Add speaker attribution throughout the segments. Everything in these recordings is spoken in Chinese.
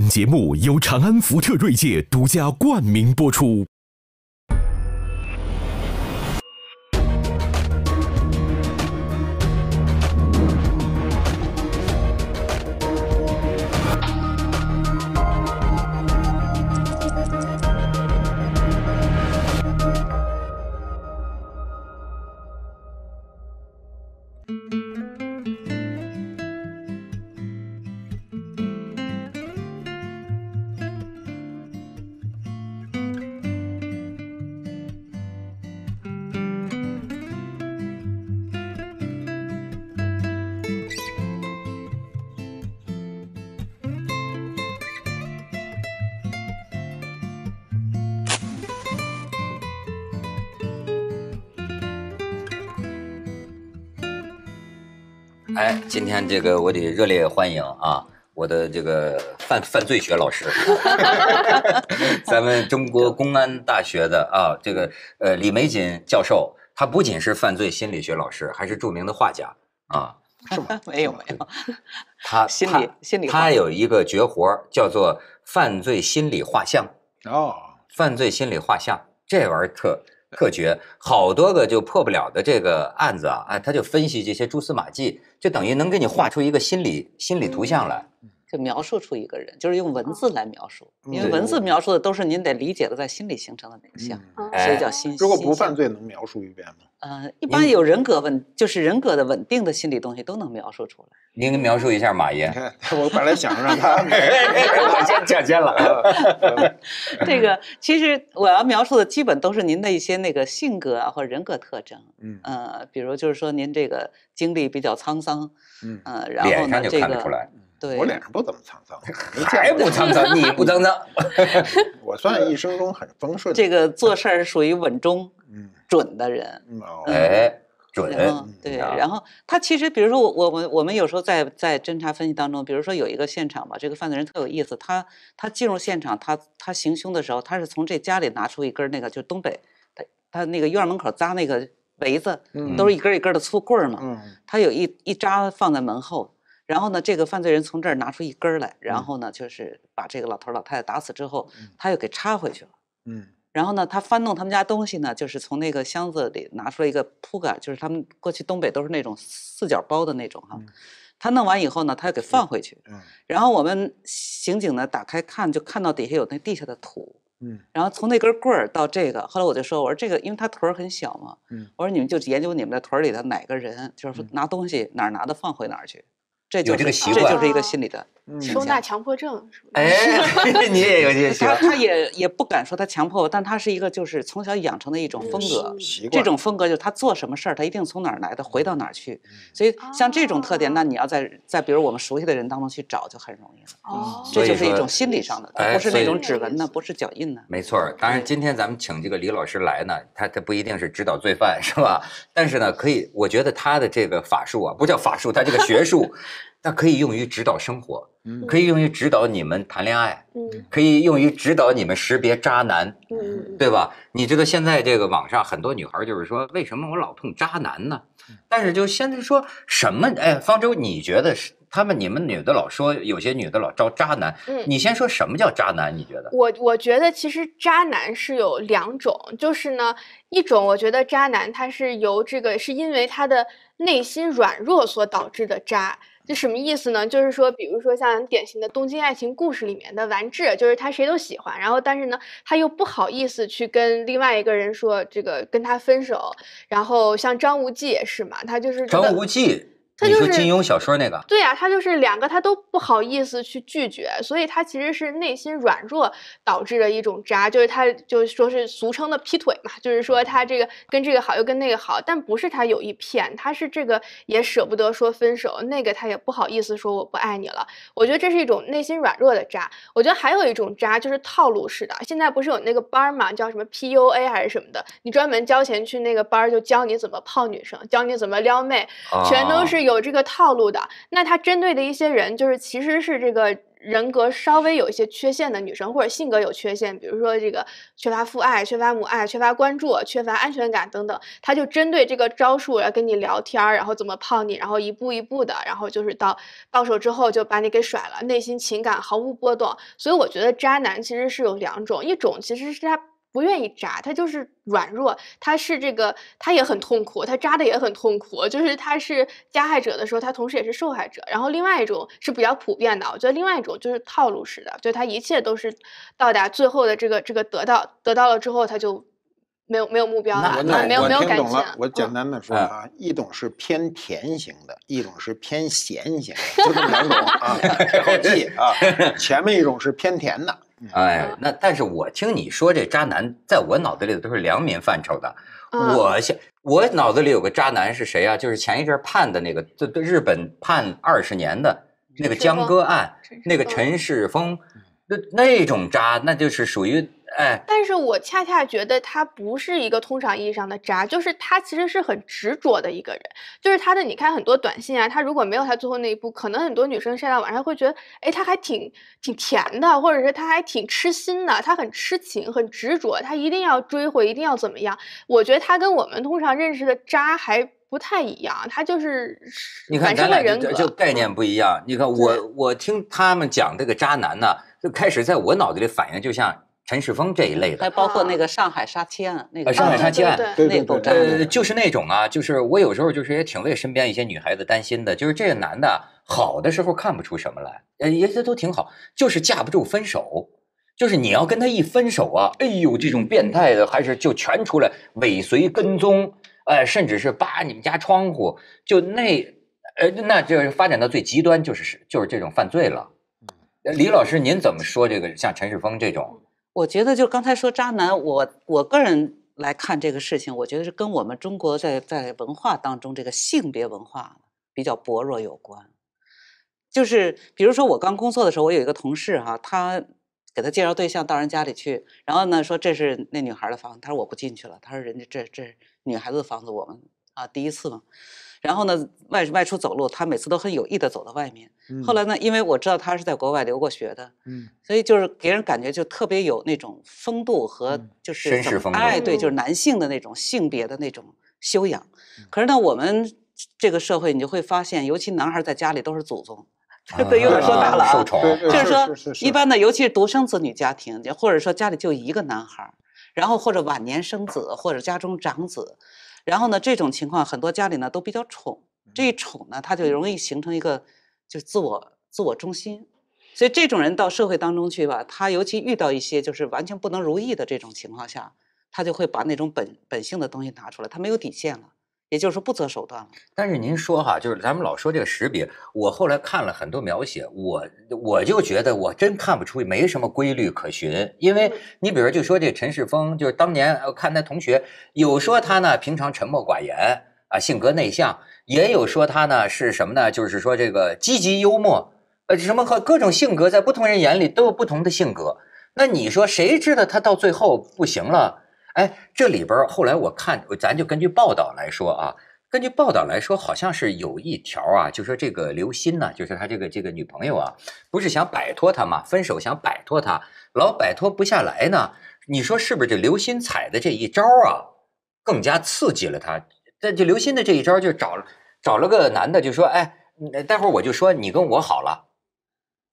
Speaker 1: 本节目由长安福特锐界独家冠名播出。今天这个我得热烈欢迎啊！我的这个犯犯罪学老师，咱们中国公安大学的啊，这个呃李玫瑾教授，他不仅是犯罪心理学老师，还是著名的画家啊，是吗？没有没有，他心理心理，他有一个绝活叫做犯罪心理画像哦，犯罪心理画像这玩意儿特。特绝，好多个就破不了的这个案子啊，哎，他就分析这些蛛丝马迹，就等于能给你画出一个心理心理图像来。
Speaker 2: 就描述出一个人，就是用文字来描述，因为文字描述的都是您得理解的，在心里形成的那
Speaker 1: 个
Speaker 3: 像，所以叫心。如果不犯罪，能描述一遍吗？
Speaker 2: 呃，一般有人格稳，就是人格的稳定的心理东西都能描述出来。
Speaker 1: 您描述一下马爷，我本来想让他讲 讲先了。
Speaker 2: 这个其实我要描述的基本都是您的一些那个性格啊，或人格特征。嗯呃，比如就是说您这个经历比较沧桑，嗯，然后呢，这个。我脸上不怎么沧桑，还不沧桑，你不 沧桑，我算一生中很丰盛。这个做事儿属于稳中准的人，
Speaker 3: 哎，准。
Speaker 2: 对，然后他其实，比如说我，我，我们有时候在在侦查分析当中，比如说有一个现场吧，这个犯罪人特有意思，他他进入现场，他他行凶的时候，他是从这家里拿出一根那个，就东北他他那个院门口扎那个围子，都是一根一根的粗棍儿嘛，他有一一扎放在门后。然后呢，这个犯罪人从这儿拿出一根儿来，然后呢，就是把这个老头老太太打死之后，他又给插回去了。嗯。然后呢，他翻动他们家东西呢，就是从那个箱子里拿出来一个铺盖，就是他们过去东北都是那种四角包的那种哈。他弄完以后呢，他又给放回去。嗯。然后我们刑警呢打开看，就看到底下有那地下的土。嗯。然后从那根棍儿到这个，后来我就说，我说这个，因为他腿很小嘛。嗯。我说你们就研究你们的屯里头哪个人，就是拿东西哪儿拿的放回哪儿去。有这个习惯，这就是一个心理的。收纳
Speaker 4: 强迫症是吧？哎，你也有也行。他他
Speaker 2: 也也不敢说他强迫我，但他是一个就是从小养成的一种风格。习惯。这种风格就是他做什么事儿，他一定从哪儿来的，回到哪儿去。所以像这种特点，那你要在在比如我们熟悉的人当中去找就很容易了。哦，这就是一种心理上的，不是那种指纹呢，不是脚印
Speaker 1: 呢。没错，当然今天咱们请这个李老师来呢，他他不一定是指导罪犯是吧？但是呢，可以，我觉得他的这个法术啊，不叫法术，他这个学术。那可以用于指导生活，嗯，可以用于指导你们谈恋爱，嗯，可以用于指导你们识别渣男，嗯，对吧？你知道现在这个网上很多女孩就是说，为什么我老碰渣男呢？但是就现在说什么？哎，方舟，你觉得是他们？你们女的老说有些女的老招渣男，嗯，你先说什么叫渣男？你觉得？
Speaker 4: 我我觉得其实渣男是有两种，就是呢，一种我觉得渣男他是由这个是因为他的内心软弱所导致的渣。这什么意思呢？就是说，比如说像典型的《东京爱情故事》里面的完治，就是他谁都喜欢，然后但是呢，他又不好意思去跟另外一个人说这个跟他分手。然后像张无忌也是嘛，他就是张无忌。他就是金庸小
Speaker 1: 说那个？对
Speaker 4: 呀，他就是两个他都不好意思去拒绝，所以他其实是内心软弱导致的一种渣，就是他就说是俗称的劈腿嘛，就是说他这个跟这个好又跟那个好，但不是他有意骗，他是这个也舍不得说分手，那个他也不好意思说我不爱你了。我觉得这是一种内心软弱的渣。我觉得还有一种渣就是套路式的，现在不是有那个班嘛，叫什么 PUA 还是什么的，你专门交钱去那个班就教你怎么泡女生，教你怎么撩妹，全都是。有这个套路的，那他针对的一些人，就是其实是这个人格稍微有一些缺陷的女生，或者性格有缺陷，比如说这个缺乏父爱、缺乏母爱、缺乏关注、缺乏安全感等等，他就针对这个招数来跟你聊天，然后怎么泡你，然后一步一步的，然后就是到到手之后就把你给甩了，内心情感毫无波动。所以我觉得渣男其实是有两种，一种其实是他。不愿意扎他就是软弱，他是这个他也很痛苦，他扎的也很痛苦，就是他是加害者的时候，他同时也是受害者。然后另外一种是比较普遍的，我觉得另外一种就是套路式的，就他一切都是到达最后的这个这个得到得到了之后，他就没有没有目标了，没有没有感情。我了，
Speaker 3: 我简单的说啊，一种是偏甜型的，一种是偏咸型，两种啊，不好记啊，前
Speaker 1: 面一种是偏甜的。哎，那但是我听你说这渣男，在我脑子里都是良民范畴的。我现我脑子里有个渣男是谁啊？就是前一阵判的那个，对对，日本判二十年的那个江歌案，那个陈世峰。那那种渣，那就是属于
Speaker 4: 哎，但是我恰恰觉得他不是一个通常意义上的渣，就是他其实是很执着的一个人，就是他的，你看很多短信啊，他如果没有他最后那一步，可能很多女生晒到晚上会觉得，哎，他还挺挺甜的，或者是他还挺痴心的，他很痴情，很执着，他一定要追回，一定要怎么样？我觉得他跟我们通常认识的渣还。不太一样，他就是，你看咱的人格就
Speaker 1: 概念不一样。你看我我听他们讲这个渣男呢，就开始在我脑子里反应就像陈世峰这一类的，还
Speaker 2: 包括那个上海杀妻案那个。上海杀妻案，对对对，呃，
Speaker 1: 就是那种啊，就是我有时候就是也挺为身边一些女孩子担心的，就是这些男的好的时候看不出什么来，呃，也也都挺好，就是架不住分手，就是你要跟他一分手啊，哎呦，这种变态的还是就全出来尾随跟踪。哎，甚至是扒你们家窗户，就那，呃，那就是发展到最极端，就是是就是这种犯罪了。李老师，您怎么说这个像陈世峰这种？
Speaker 2: 我觉得就刚才说渣男，我我个人来看这个事情，我觉得是跟我们中国在在文化当中这个性别文化比较薄弱有关。就是比如说我刚工作的时候，我有一个同事哈，他给他介绍对象到人家里去，然后呢说这是那女孩的房，子，他说我不进去了，他说人家这这。女孩子的房子，我们啊第一次嘛。然后呢，外外出走路，他每次都很有意的走到外面。后来呢，因为我知道他是在国外留过学的，嗯，所以就是给人感觉就特别有那种风度和就是，哎，对，就是男性的那种性别的那种修养。可是呢，我们这个社会你就会发现，尤其男孩在家里都是祖宗，这有点说大了啊。受宠，就是
Speaker 1: 说
Speaker 2: 一般的，尤其是独生子女家庭，或者说家里就一个男孩。然后或者晚年生子，或者家中长子，然后呢这种情况很多家里呢都比较宠，这一宠呢他就容易形成一个就自我自我中心，所以这种人到社会当中去吧，他尤其遇到一些就是完全不能如意的这种情况下，他就会把
Speaker 1: 那种本本性的东西拿出来，他没有底线了。也就是说，不择手段。但是您说哈，就是咱们老说这个识别，我后来看了很多描写，我我就觉得我真看不出没什么规律可循。因为你比如就说这陈世峰，就是当年看他同学有说他呢平常沉默寡言啊，性格内向；也有说他呢是什么呢？就是说这个积极幽默，呃，什么和各种性格在不同人眼里都有不同的性格。那你说谁知道他到最后不行了？哎，这里边后来我看，咱就根据报道来说啊。根据报道来说，好像是有一条啊，就说这个刘鑫呢，就是他这个这个女朋友啊，不是想摆脱他嘛，分手想摆脱他，老摆脱不下来呢。你说是不是？这刘鑫踩的这一招啊，更加刺激了他。但就刘鑫的这一招，就找找了个男的，就说：“哎，待会儿我就说你跟我好了。”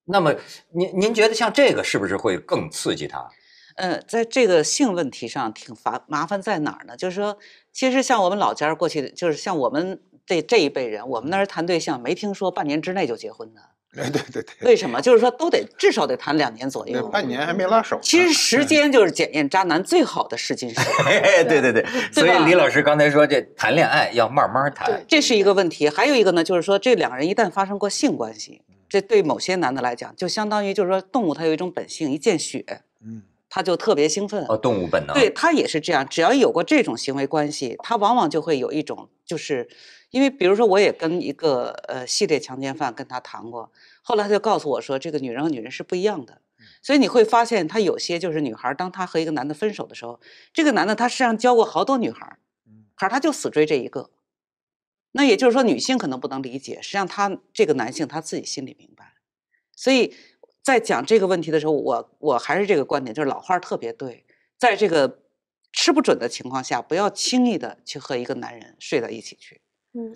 Speaker 1: 那么您您觉得像这个是不是会更刺激他？嗯，在这个性问题上挺烦麻
Speaker 2: 烦在哪儿呢？就是说，其实像我们老家过去，就是像我们这这一辈人，我们那儿谈对象没听说半年之内就结婚的。对对对。为什么？就是说，都得至少得谈两年左 右。半年还没拉手。其实时间就是检验渣男最好的试金石。
Speaker 1: 对对对。所以李老师刚才说，这谈恋爱要慢慢谈。
Speaker 2: 这是一个问题，还有一个呢，就是说这两个人一旦发生过性关系，这对某些男的来讲，就相当于就是说动物它有一种本性，一见血，嗯。他就特别兴奋，
Speaker 1: 哦，动物本能，对
Speaker 2: 他也是这样。只要有过这种行为关系，他往往就会有一种，就是因为，比如说，我也跟一个呃系列强奸犯跟他谈过，后来他就告诉我说，这个女人和女人是不一样的，所以你会发现，他有些就是女孩，当他和一个男的分手的时候，这个男的他实际上交过好多女孩，可是他就死追这一个。那也就是说，女性可能不能理解，实际上他这个男性他自己心里明白，所以。在讲这个问题的时候，我我还是这个观点，就是老话特别对，在这个吃不准的情况下，不要轻易的去和一个男人睡到一起去。嗯。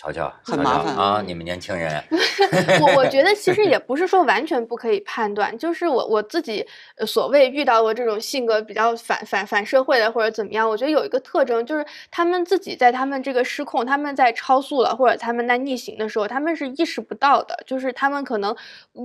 Speaker 2: 瞧瞧，很麻烦
Speaker 1: 啊！你们年轻人，
Speaker 4: 我我觉得其实也不是说完全不可以判断，就是我我自己所谓遇到过这种性格比较反反反社会的或者怎么样，我觉得有一个特征就是他们自己在他们这个失控，他们在超速了或者他们在逆行的时候，他们是意识不到的，就是他们可能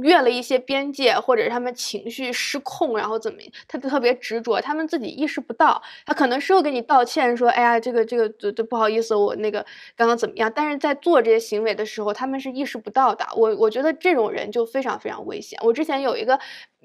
Speaker 4: 越了一些边界，或者他们情绪失控，然后怎么他特别执着，他们自己意识不到，他可能是后给你道歉说，哎呀，这个这个这不好意思，我那个刚刚怎么样，但是。在做这些行为的时候，他们是意识不到的。我我觉得这种人就非常非常危险。我之前有一个。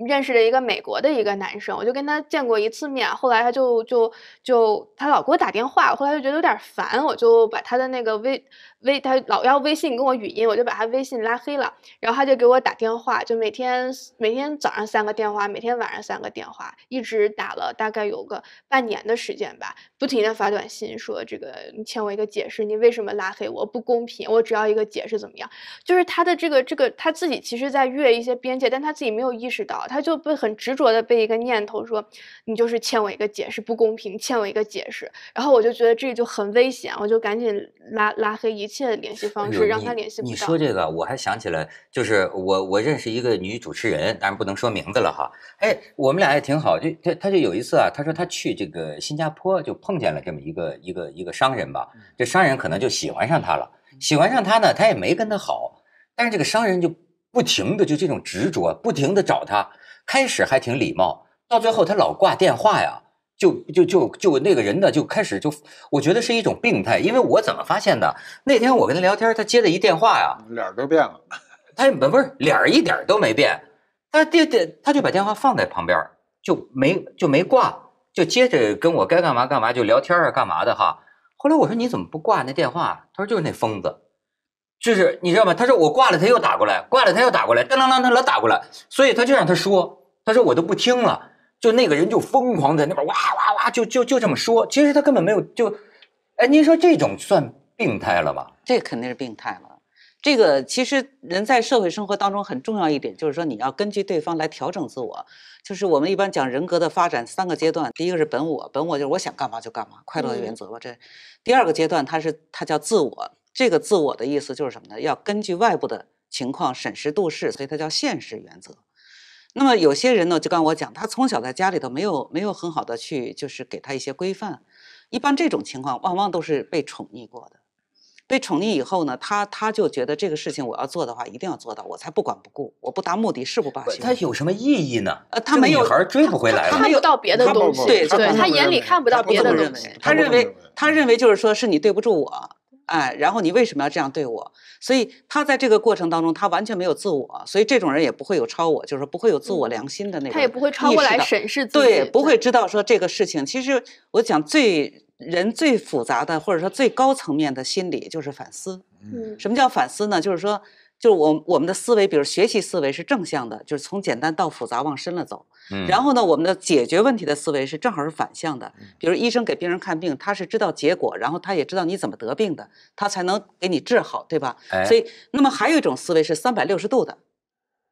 Speaker 4: 认识了一个美国的一个男生，我就跟他见过一次面，后来他就就就他老给我打电话，后来就觉得有点烦，我就把他的那个微微他老要微信跟我语音，我就把他微信拉黑了，然后他就给我打电话，就每天每天早上三个电话，每天晚上三个电话，一直打了大概有个半年的时间吧，不停的发短信说这个你欠我一个解释，你为什么拉黑我不公平，我只要一个解释怎么样？就是他的这个这个他自己其实在越一些边界，但他自己没有意识到。他就被很执着地被一个念头说：“你就是欠我一个解释，不公平，欠我一个解释。”然后我就觉得这就很危险，我就赶紧拉拉黑一切联系方式，让他联系不到。你说
Speaker 1: 这个，我还想起来，就是我我认识一个女主持人，当然不能说名字了哈。哎，我们俩也挺好。就他他就有一次啊，他说他去这个新加坡，就碰见了这么一个一个一个商人吧。这商人可能就喜欢上他了，喜欢上他呢，他也没跟他好，但是这个商人就不停地就这种执着，不停地找他，开始还挺礼貌，到最后他老挂电话呀，就就就就那个人呢，就开始就我觉得是一种病态，因为我怎么发现的？那天我跟他聊天，他接了一电话呀，脸都变了。他不是脸一点都没变，他电电他就把电话放在旁边，就没就没挂，就接着跟我该干嘛干嘛就聊天啊干嘛的哈。后来我说你怎么不挂那电话？他说就是那疯子，就是你知道吗？他说我挂了他又打过来，挂了他又打过来，当啷啷他老打过来，所以他就让他说。他说我都不听了，就那个人就疯狂在那边哇哇哇，就就就这么说。其实他根本没有就，哎，您说这种算病态了吧？这肯定是病态
Speaker 2: 了。这个其实人在社会生活当中很重要一点，就是说你要根据对方来调整自我。就是我们一般讲人格的发展三个阶段，第一个是本我，本我就是我想干嘛就干嘛，快乐的原则吧。这第二个阶段它是它叫自我，这个自我的意思就是什么呢？要根据外部的情况审时度势，所以它叫现实原则。那么有些人呢，就跟我讲，他从小在家里头没有没有很好的去，就是给他一些规范。一般这种情况，往往都是被宠溺过的。被宠溺以后呢，他他就觉得这个事情我要做的话，一定要做到，我才不管不顾，我不达目的誓不罢休。他有什么意义呢？呃，他没有孩儿追不回来了，他没有到
Speaker 4: 别的东西，对他他眼里看不到别的东西，
Speaker 2: 他认为他认为就是说是你对不住我。哎，然后你为什么要这样对我？所以他在这个过程当中，他完全没有自我，所以这种人也不会有超我，就是不会有自我良心的那种意识。他也不会超过来审视自己，对，不会知道说这个事情。其实我讲最人最复杂的，或者说最高层面的心理就是反思。嗯，什么叫反思呢？就是说。就是我我们的思维，比如学习思维是正向的，就是从简单到复杂往深了走。嗯。然后呢，我们的解决问题的思维是正好是反向的。嗯。比如医生给病人看病，他是知道结果，然后他也知道你怎么得病的，他才能给你治好，对吧？所以，那么还有一种思维是三百六十度的，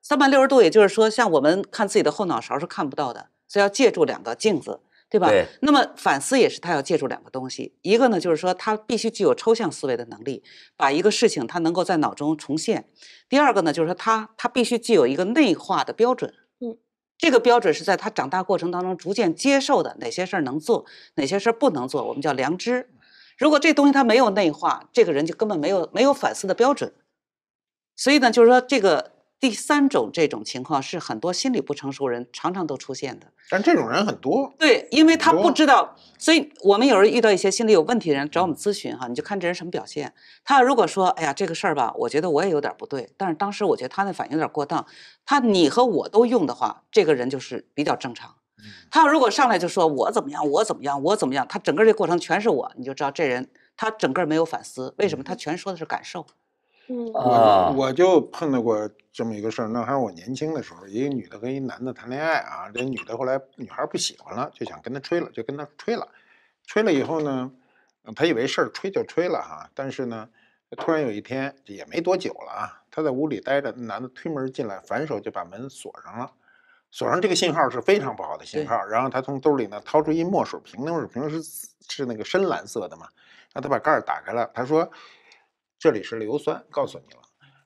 Speaker 2: 三百六十度也就是说，像我们看自己的后脑勺是看不到的，所以要借助两个镜子。对吧？那么反思也是他要借助两个东西，一个呢就是说他必须具有抽象思维的能力，把一个事情他能够在脑中重现；第二个呢就是说他他必须具有一个内化的标准，嗯，这个标准是在他长大过程当中逐渐接受的，哪些事儿能做，哪些事儿不能做，我们叫良知。如果这东西他没有内化，这个人就根本没有没有反思的标准。所以呢，就是说这个。第三种这种情况是很多心理不成熟人常常都出现的，但这种人很多。对，因为他不知道，所以我们有时候遇到一些心理有问题的人找我们咨询哈，你就看这人什么表现。他如果说，哎呀，这个事儿吧，我觉得我也有点不对，但是当时我觉得他那反应有点过当。他你和我都用的话，这个人就是比较正常。他如果上来就说我怎么样，我怎么样，我怎么样，他整个这过程全是我，你就知道这人他整个没有反思，为什么他全说的是感受。我我
Speaker 3: 就碰到过这么一个事儿，那还是我年轻的时候，一个女的跟一男的谈恋爱啊，这女的后来女孩不喜欢了，就想跟他吹了，就跟他吹了，吹了以后呢，他以为事儿吹就吹了哈，但是呢，突然有一天也没多久了啊，他在屋里待着，男的推门进来，反手就把门锁上了，锁上这个信号是非常不好的信号，然后他从兜里呢掏出一墨水瓶，墨水瓶是是那个深蓝色的嘛，然后他把盖儿打开了，他说。这里是硫酸，告诉你了，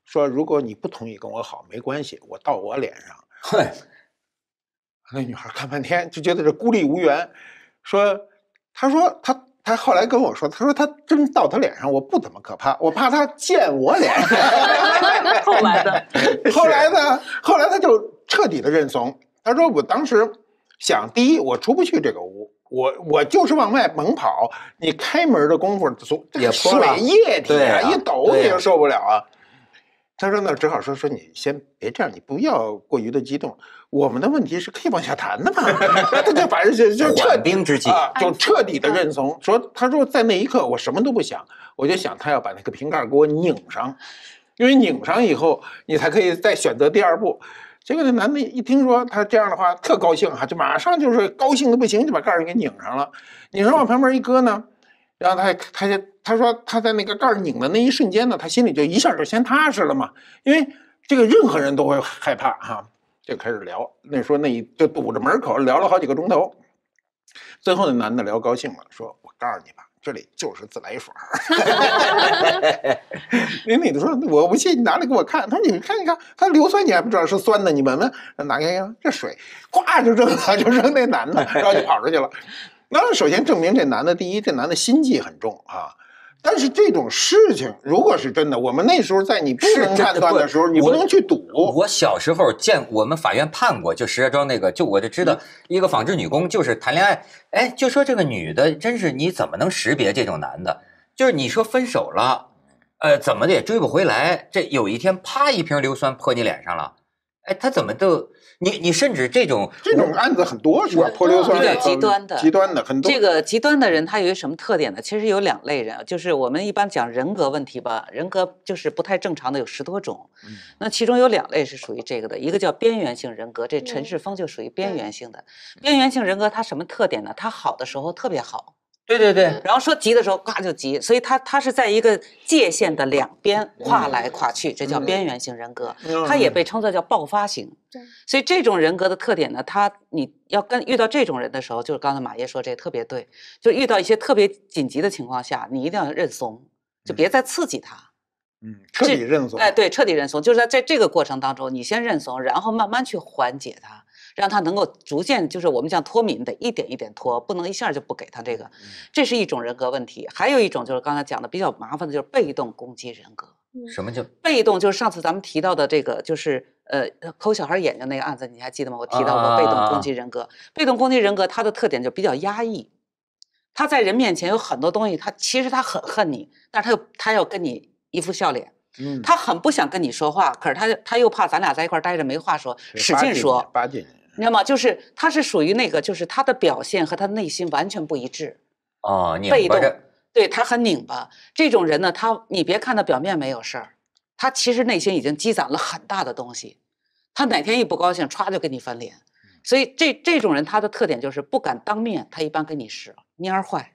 Speaker 3: 说如果你不同意跟我好没关系，我倒我脸上。嘿，那女孩看半天就觉得这孤立无援，说，她说她她后来跟我说，她说她真倒她脸上，我不怎么可怕，我怕她溅我脸。后来的，后来呢？后来她就彻底的认怂。她说我当时想，第一我出不去这个。屋。我我就是往外猛跑，你开门的功夫从水液体啊一抖你就受不了啊。他说那只好说说你先别这样，你不要过于的激动。我们的问题是可以往下谈的嘛？他就反正就就撤兵之计，就彻底的认怂。说他说在那一刻我什么都不想，我就想他要把那个瓶盖给我拧上，因为拧上以后你才可以再选择第二步。结果那男的一听说他这样的话，特高兴哈，就马上就是高兴的不行，就把盖儿给拧上了。拧上往旁边一搁呢，然后他他就他说他在那个盖儿拧的那一瞬间呢，他心里就一下就先踏实了嘛，因为这个任何人都会害怕哈。就开始聊，那时候那就堵着门口聊了好几个钟头，最后那男的聊高兴了，说我告诉你吧。这里就是自来水儿。那女的说：“我不信，你拿来给我看。”他说：“你看一看，他硫酸你还不知道是酸的，你闻闻。”拿开呀，这水，呱就扔了，就扔那男的，然后就跑出去了。那首先证明这男的，第一，这男的心计很重啊。”但是这种事情，如果是真的，我们那时候在你不能判断的时候，你不能
Speaker 1: 去赌。我小时候见我们法院判过，就石家庄那个，就我就知道一个纺织女工，就是谈恋爱，哎，就说这个女的真是你怎么能识别这种男的？就是你说分手了，呃，怎么的也追不回来，这有一天啪一瓶硫酸泼你脸上了，哎，他怎么都。你你甚
Speaker 3: 至这种这种案子很多是吧？泼硫酸、极端的、极端的很多。这
Speaker 2: 个极端的人他有一什么特点呢？其实有两类人，就是我们一般讲人格问题吧，人格就是不太正常的有十多种。那其中有两类是属于这个的，一个叫边缘性人格，这陈世峰就属于边缘性的。边缘性人格他什么特点呢？他好的时候特别好。对对对，然后说急的时候，嘎就急，所以他他是在一个界限的两边跨来跨去，这叫边缘性人格，他也被称作叫爆发型。对，所以这种人格的特点呢，他你要跟遇到这种人的时候，就是刚才马爷说这特别对，就遇到一些特别紧急的情况下，你一定要认怂，就别再刺激他，嗯，彻底认怂。哎，对，彻底认怂，就是在在这个过程当中，你先认怂，然后慢慢去缓解他。让他能够逐渐，就是我们讲脱敏，得一点一点脱，不能一下就不给他这个。这是一种人格问题，还有一种就是刚才讲的比较麻烦的，就是被动攻击人格。什么叫被动？就是上次咱们提到的这个，就是呃抠小孩眼睛那个案子，你还记得吗？我提到过被动攻击人格。被动攻击人格它的特点就比较压抑，他在人面前有很多东西，他其实他很恨你，但是他又他要跟你一副笑脸，他很不想跟你说话，可是他他又怕咱俩在一块待着没话说，使劲说，使劲。你知道吗？就是他是属于那个，就是他的表现和他内心完全不一致，
Speaker 1: 啊，你被动，
Speaker 2: 对他很拧巴。这种人呢，他你别看他表面没有事儿，他其实内心已经积攒了很大的东西，他哪天一不高兴，歘就跟你翻脸。所以这这种人，他的特点就是不敢当面，他一般跟你使蔫坏。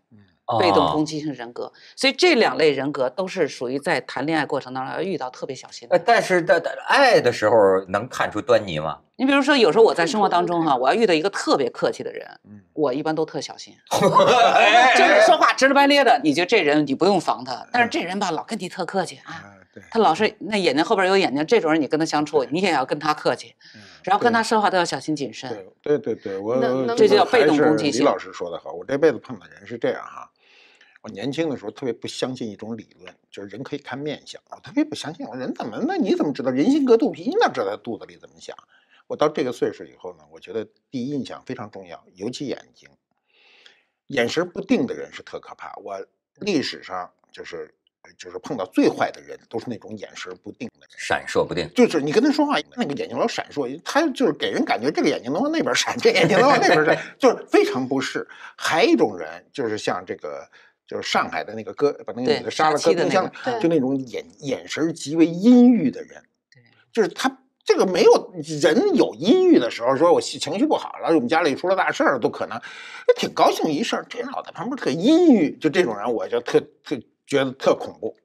Speaker 2: 被动攻击性人格，所以这两类人格都是属于在谈恋爱过程当中要遇到特别小心
Speaker 1: 的。但是，在爱的时候能看出端倪吗？
Speaker 2: 你比如说，有时候我在生活当中哈，我要遇到一个特别客气的人，我一般都特小心，就是 说话直直白咧的，你就这人你不用防他。但是这人吧，老跟你特客气啊，他老是那眼睛后边有眼睛，这种人你跟他相处，你也要跟他客气，然后跟他说话都要小心
Speaker 3: 谨慎。对对对，我这就叫被动攻击性。李老师说得好，我这辈子碰的人是这样哈。我年轻的时候特别不相信一种理论，就是人可以看面相。我特别不相信，我人怎么那你怎么知道人心隔肚皮？你哪知道他肚子里怎么想？我到这个岁数以后呢，我觉得第一印象非常重要，尤其眼睛，眼神不定的人是特可怕。我历史上就是就是碰到最坏的人，都是那种眼神不定的人，闪烁不定。就是你跟他说话，那个眼睛老闪烁，他就是给人感觉这个眼睛能往那边闪，这眼睛能往那边闪，就是非常不适。还一种人就是像这个。就是上海的那个哥，把那个女的杀了，搁冰箱里，就那种眼眼神极为阴郁的人，对，就是他这个没有人有阴郁的时候，说我情绪不好了，我们家里出了大事儿都可能，挺高兴一事儿，这人老在旁边特阴郁，就这种人我就特特觉得特恐怖。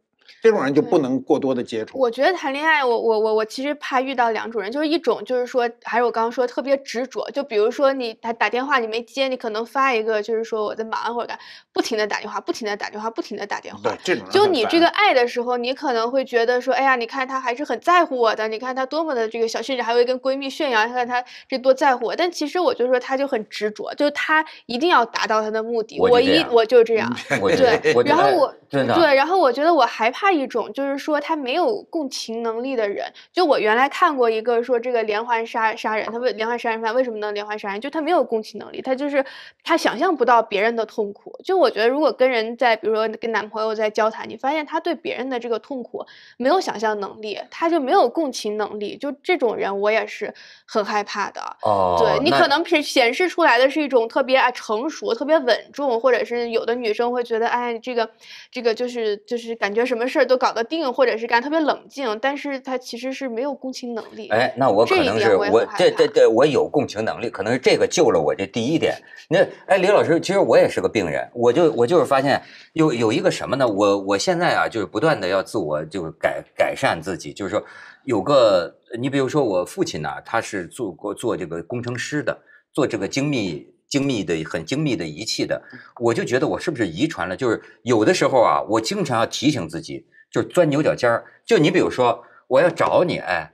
Speaker 3: 这种人就不能过多的接触。
Speaker 4: 我觉得谈恋爱，我我我我其实怕遇到两种人，就是一种就是说，还是我刚刚说特别执着，就比如说你他打电话你没接，你可能发一个就是说我在忙或者干，不停的打电话，不停的打电话，不停的打电话。对，这种就你这个爱的时候，你可能会觉得说，哎呀，你看他还是很在乎我的，你看他多么的这个小，甚至还会跟闺蜜炫耀，你看他这多在乎我。但其实我就说他就很执着，就他一定要达到他的目的。我一我就这样，对，然后我对然后我觉得我害怕。怕一种就是说他没有共情能力的人，就我原来看过一个说这个连环杀杀人，他为连环杀人犯为什么能连环杀人？就他没有共情能力，他就是他想象不到别人的痛苦。就我觉得如果跟人在比如说跟男朋友在交谈，你发现他对别人的这个痛苦没有想象能力，他就没有共情能力。就这种人我也是很害怕的。
Speaker 1: 哦，对你可能
Speaker 4: 显显示出来的是一种特别啊成熟、特别稳重，或者是有的女生会觉得哎这个这个就是就是感觉什么。事儿都搞得定，或者是干特别冷静，但是他其实是没有共情能力。哎，那我可能是我，
Speaker 1: 这这这，我有共情能力，可能是这个救了我这第一点。那哎，李老师，其实我也是个病人，我就我就是发现有有一个什么呢？我我现在啊，就是不断的要自我就是改改善自己，就是说有个你比如说我父亲呢，他是做过做这个工程师的，做这个精密。精密的、很精密的仪器的，我就觉得我是不是遗传了？就是有的时候啊，我经常要提醒自己，就钻牛角尖儿。就你比如说，我要找你，哎，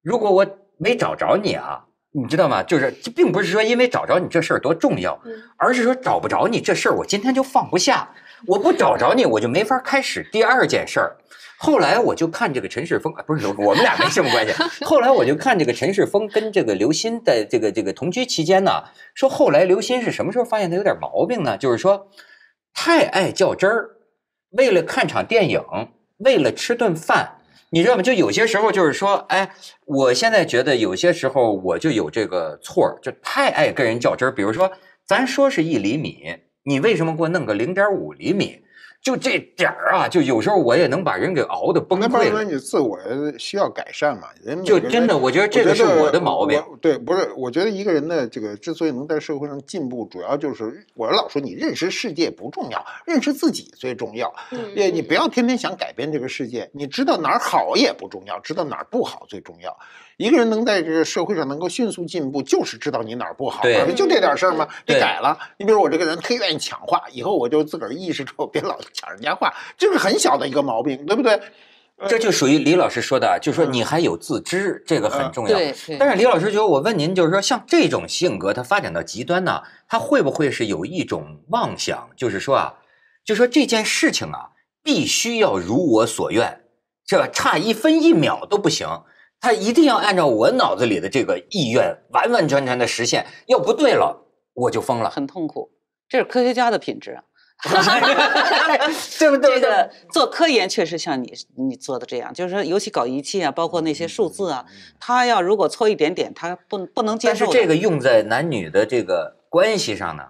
Speaker 1: 如果我没找着你啊，你知道吗？就是这并不是说因为找着你这事儿多重要，而是说找不着你这事儿，我今天就放不下。我不找着你，我就没法开始第二件事儿。后来我就看这个陈世峰啊，不是，我们俩没什么关系。后来我就看这个陈世峰跟这个刘鑫的这个这个同居期间呢，说后来刘鑫是什么时候发现他有点毛病呢？就是说，太爱较真儿。为了看场电影，为了吃顿饭，你知道吗？就有些时候就是说，哎，我现在觉得有些时候我就有这个错就太爱跟人较真儿。比如说，咱说是一厘米。你为什么给我弄个零点五厘米？就这点儿啊，就有时候我也能把人给熬的崩溃。那不
Speaker 3: 能你自我需要改善嘛？人就真的，我觉得这个是我的毛病。对，不是，我觉得一个人的这个之所以能在社会上进步，主要就是我老说你认识世界不重要，认识自己最重要。也你不要天天想改变这个世界，你知道哪儿好也不重要，知道哪儿不好最重要。一个人能在这个社会上能够迅速进步，就是知道你哪儿不好了，就这点事儿吗？得改了。你比如我这个人特愿意抢话，以后我就自个儿意识住，别老抢人家话，这是很小的一个毛病，对不对？这就属于李
Speaker 1: 老师说的，就说你还有自知，这个很重要。但是李老师觉得，我问您，就是说像这种性格，它发展到极端呢，它会不会是有一种妄想，就是说啊，就说这件事情啊，必须要如我所愿，是吧？差一分一秒都不行。他一定要按照我脑子里的这个意愿完完全全的实现，要不对了我就疯了，很痛苦。这是科学家的品质啊，
Speaker 2: 对不对？这个做科研确实像你你做的这样，就是说，尤其搞仪器啊，包括那些数字啊，他要如果错一点点，他不不能接受。但是这个用在男
Speaker 1: 女的这个
Speaker 2: 关系上呢？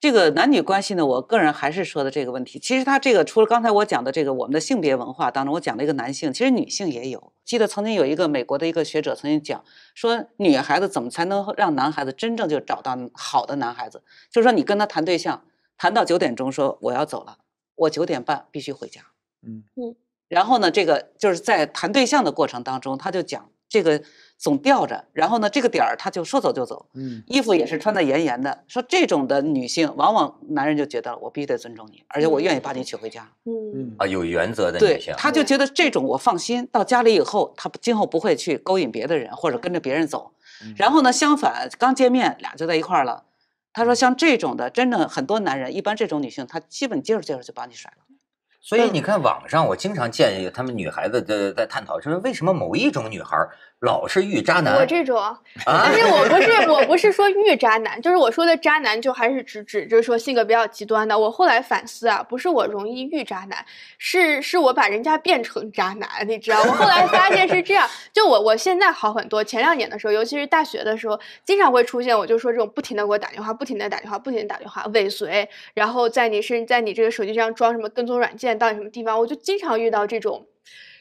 Speaker 2: 这个男女关系呢，我个人还是说的这个问题。其实他这个除了刚才我讲的这个，我们的性别文化当中，我讲了一个男性，其实女性也有。记得曾经有一个美国的一个学者曾经讲说，女孩子怎么才能让男孩子真正就找到好的男孩子？就是说你跟他谈对象，谈到九点钟说我要走了，我九点半必须回家。嗯嗯，然后呢，这个就是在谈对象的过程当中，他就讲。这个总吊着，然后呢，这个点儿他就说走就走，嗯，衣服也是穿的严严的。说这种的女性，往往男人就觉得我必须得尊重你，而且我愿意把你娶回家，
Speaker 1: 嗯啊，有原则的女性，对，他
Speaker 2: 就觉得这种我放心。到家里以后，他今后不会去勾引别的人，或者跟着别人走。然后呢，相反，刚见面俩就在一块儿了。他说，像这种的，真的很多男人，一般这种女性，她基本接着接着就把你甩了。
Speaker 1: 所以你看，网上我经常见他们女孩子在在探讨，就是为什么某一种女孩老是遇渣男，我这种，但是我
Speaker 4: 不是，我不是说遇渣男，就是我说的渣男，就还是指指是说性格比较极端的。我后来反思啊，不是我容易遇渣男，是是我把人家变成渣男，你知道？我后来发现是这样。就我我现在好很多，前两年的时候，尤其是大学的时候，经常会出现，我就说这种不停的给我打电话，不停的打电话，不停的打电话，尾随，然后在你身，在你这个手机上装什么跟踪软件，到你什么地方，我就经常遇到这种。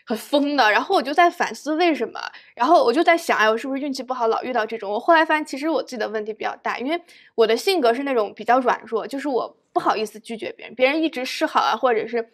Speaker 4: 很疯的，然后我就在反思为什么，然后我就在想，哎，我是不是运气不好，老遇到这种？我后来发现，其实我自己的问题比较大，因为我的性格是那种比较软弱，就是我不好意思拒绝别人，别人一直示好啊，或者是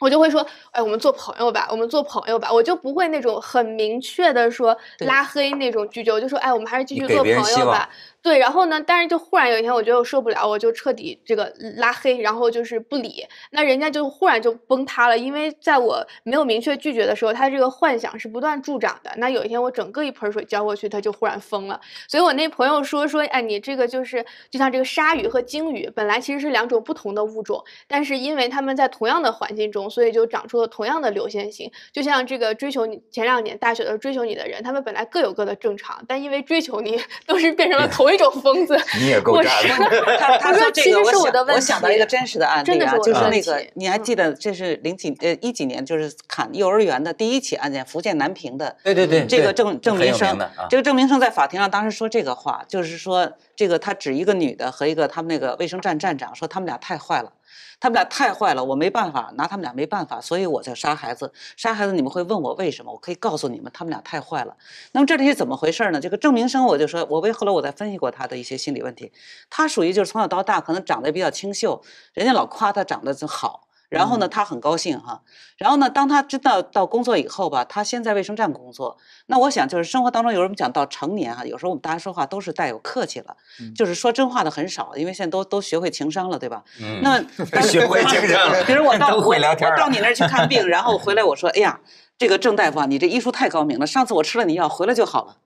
Speaker 4: 我就会说，哎，我们做朋友吧，我们做朋友吧，我就不会那种很明确的说拉黑那种拒绝，我就说，哎，我们还是继续做朋友吧。对，然后呢？但是就忽然有一天，我觉得我受不了，我就彻底这个拉黑，然后就是不理。那人家就忽然就崩塌了，因为在我没有明确拒绝的时候，他这个幻想是不断助长的。那有一天我整个一盆水浇过去，他就忽然疯了。所以我那朋友说说，哎，你这个就是就像这个鲨鱼和鲸鱼，本来其实是两种不同的物种，但是因为他们在同样的环境中，所以就长出了同样的流线型。就像这个追求你前两年大学的追求你的人，他们本来各有各的正常，但因为追求你，都是变成了同。一种疯子，你也够炸的。他说：“这个，我我想到一个真实的案例啊，就
Speaker 2: 是那个，你还记得？这是零几呃一几年，就是砍幼儿园的第一起案件，福建南平的。对对对，这个郑郑民生，这个郑民生在法庭上当时说这个话，就是说这个他指一个女的和一个他们那个卫生站站长，说他们俩太坏了。他们俩太坏了，我没办法拿他们俩没办法，所以我在杀孩子，杀孩子你们会问我为什么？我可以告诉你们，他们俩太坏了。那么这里是怎么回事呢？这个郑明生，我就说我为后来，我在分析过他的一些心理问题，他属于就是从小到大可能长得比较清秀，人家老夸他长得就好。然后呢，他很高兴哈。然后呢，当他知道到工作以后吧，他先在卫生站工作。那我想，就是生活当中，有人讲到成年哈，有时候我们大家说话都是带有客气了，就是说真话的很少，因为现在都都学会情商了，对吧？那 学会情商了，都会聊天。到你那儿去看病，然后回来我说：“哎呀，这个郑大夫啊，你这医术太高明了，上次我吃了你药回来就好了。”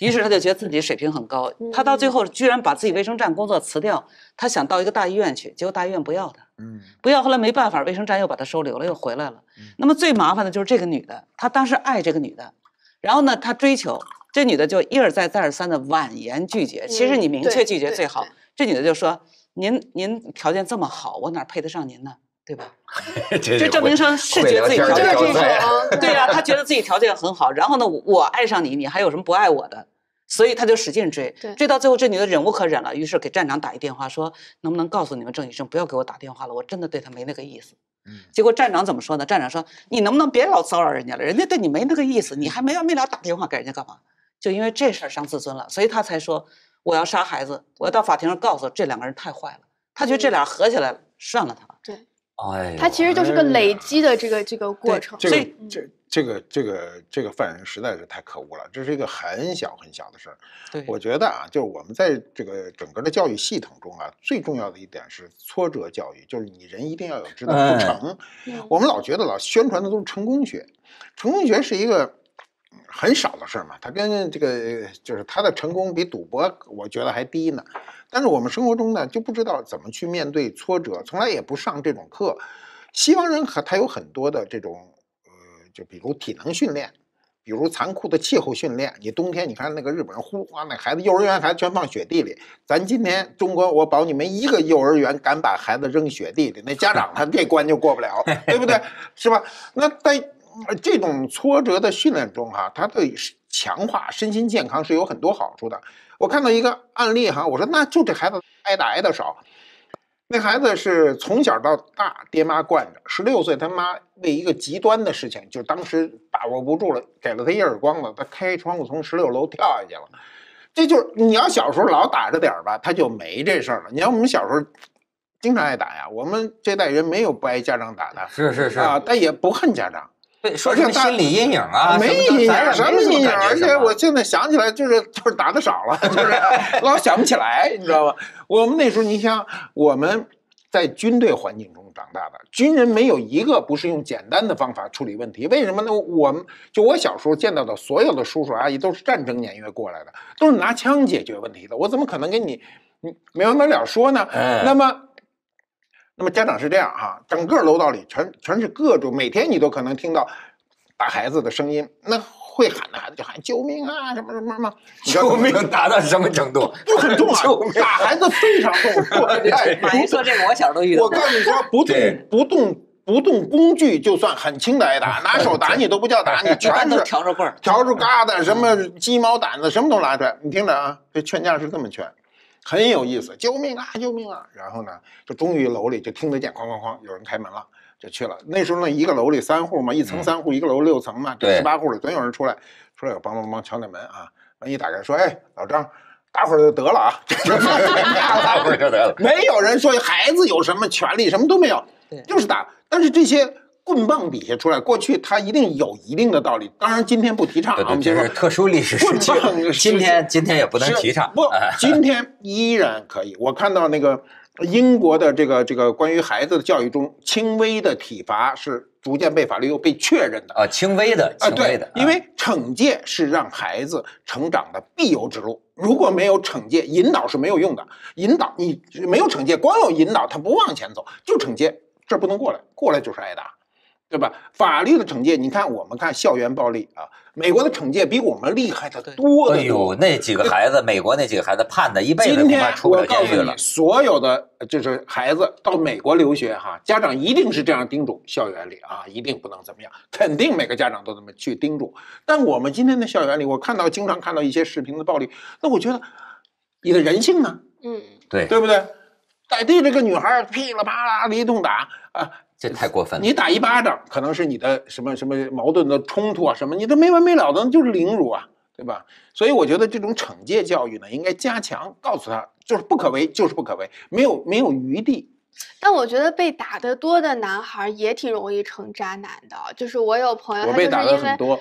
Speaker 2: 于是他就觉得自己水平很高，他到最后居然把自己卫生站工作辞掉，他想到一个大医院去，结果大医院不要他，不要，后来没办法，卫生站又把他收留了，又回来了。那么最麻烦的就是这个女的，他当时爱这个女的，然后呢，他追求这女的，就一而再，再而三的婉言拒绝。其实你明确拒绝最好，这女的就说：“您您条件这么好，我哪配得上您呢？”对吧？
Speaker 1: 这郑明生是觉得自己条件很好，对呀，他
Speaker 2: 觉得自己条件很好。然后呢，我爱上你，你还有什么不爱我的？所以他就使劲追，追到最后，这女的忍无可忍了，于是给站长打一电话，说能不能告诉你们郑医生不要给我打电话了，我真的对他没那个意思。嗯。结果站长怎么说呢？站长说你能不能别老骚扰人家了，人家对你没那个意思，你还没完没了打电话给人家干嘛？就因为这事儿伤自尊了，所以他才说我要杀孩子，我要到法庭上告诉这两个人太坏了。他觉得这俩合起来了，算了他。
Speaker 4: 对。
Speaker 3: 哎，它其实就是个累
Speaker 4: 积的这个这个过程。这这
Speaker 3: 这个这个这个犯人实在是太可恶了，这是一个很小很小的事儿。我觉得啊，就是我们在这个整个的教育系统中啊，最重要的一点是挫折教育，就是你人一定要有知道不成。我们老觉得老宣传的都是成功学，成功学是一个。很少的事嘛，他跟这个就是他的成功比赌博，我觉得还低呢。但是我们生活中呢就不知道怎么去面对挫折，从来也不上这种课。西方人他有很多的这种，呃，就比如体能训练，比如残酷的气候训练。你冬天你看那个日本人呼哗，那孩子幼儿园孩子全放雪地里。咱今天中国，我保你们一个幼儿园敢把孩子扔雪地里，那家长他这关就过不了，对不对？是吧？那在。这种挫折的训练中，哈，他对强化身心健康是有很多好处的。我看到一个案例，哈，我说那就这孩子挨打挨得少。那孩子是从小到大爹妈惯着，十六岁他妈为一个极端的事情，就当时把握不住了，给了他一耳光子，他开窗户从十六楼跳下去了。这就是你要小时候老打着点儿吧，他就没这事儿了。你要我们小时候经常挨打呀，我们这代人没有不挨家长打的，是是是啊，但也不恨家长。
Speaker 4: 说是心理阴影啊，没阴影，什么阴影？而且
Speaker 3: 我现在想起来，就是就是打的少了，就是 老想不起来，你知道吗？我们那时候，你想我们在军队环境中长大的，军人没有一个不是用简单的方法处理问题。为什么呢？我们就我小时候见到的所有的叔叔阿姨都是战争年月过来的，都是拿枪解决问题的。我怎么可能跟你，嗯，没完没了说呢？那么。那么家长是这样哈，整个楼道里全全是各种，每天你都可能听到打孩子的声音。那会喊的孩子就喊救命啊，什么什么什么。救命打到什么程度？就很重啊，打孩子非常重。哎，谁说这个？我小时候遇到。我告诉你说，不动不动不动工具就算很轻的挨打，拿手打你都不叫打，你 全是调着棍调着疙瘩、什么鸡毛掸子什么都拿出来。你听着啊，这劝架是这么劝。很有意思，救命啊，救命啊！然后呢，就终于楼里就听得见，哐哐哐，有人开门了，就去了。那时候呢，一个楼里三户嘛，一层三户，一个楼六层嘛，这十八户里总有人出来，出来就梆梆梆敲那门啊。一打开说，哎，老张，打会儿就得了啊，打会儿就得了。没有人说孩子有什么权利，什么都没有，就是打。但是这些。棍棒底下出来，过去他一定有一定的道理。当然，今天不提倡我们就是特殊历史时期。今天今天也不能提倡。不，今天依然可以。我看到那个英国的这个这个关于孩子的教育中，轻微的体罚是逐渐被法律又被确认的啊。轻微的啊，对的，因为惩戒是让孩子成长的必由之路。如果没有惩戒，引导是没有用的。引导你没有惩戒，光有引导他不往前走，就惩戒，这不能过来，过来就是挨打。对吧？法律的惩戒，你看我们看校园暴力啊，美国的惩戒比我们厉害的多。哎呦，那几
Speaker 1: 个孩子，美国那几个孩子判的一辈子恐怕出不去了。
Speaker 3: 所有的就是孩子到美国留学哈，家长一定是这样叮嘱：校园里啊，一定不能怎么样，肯定每个家长都这么去叮嘱。但我们今天的校园里，我看到经常看到一些视频的暴力，那我觉得你的人性呢？嗯，对，对不对？在地这个女孩噼里啪啦的一通打啊。这太过分了！你打一巴掌，可能是你的什么什么矛盾的冲突啊，什么你这没完没了的，就是凌辱啊，对吧？所以我觉得这种惩戒教育呢，应该加强，告诉他就是不可为，就是不可为，没有没有余地。
Speaker 4: 但我觉得被打的多的男孩也挺容易成渣男的，就是我有朋友，我被打很多，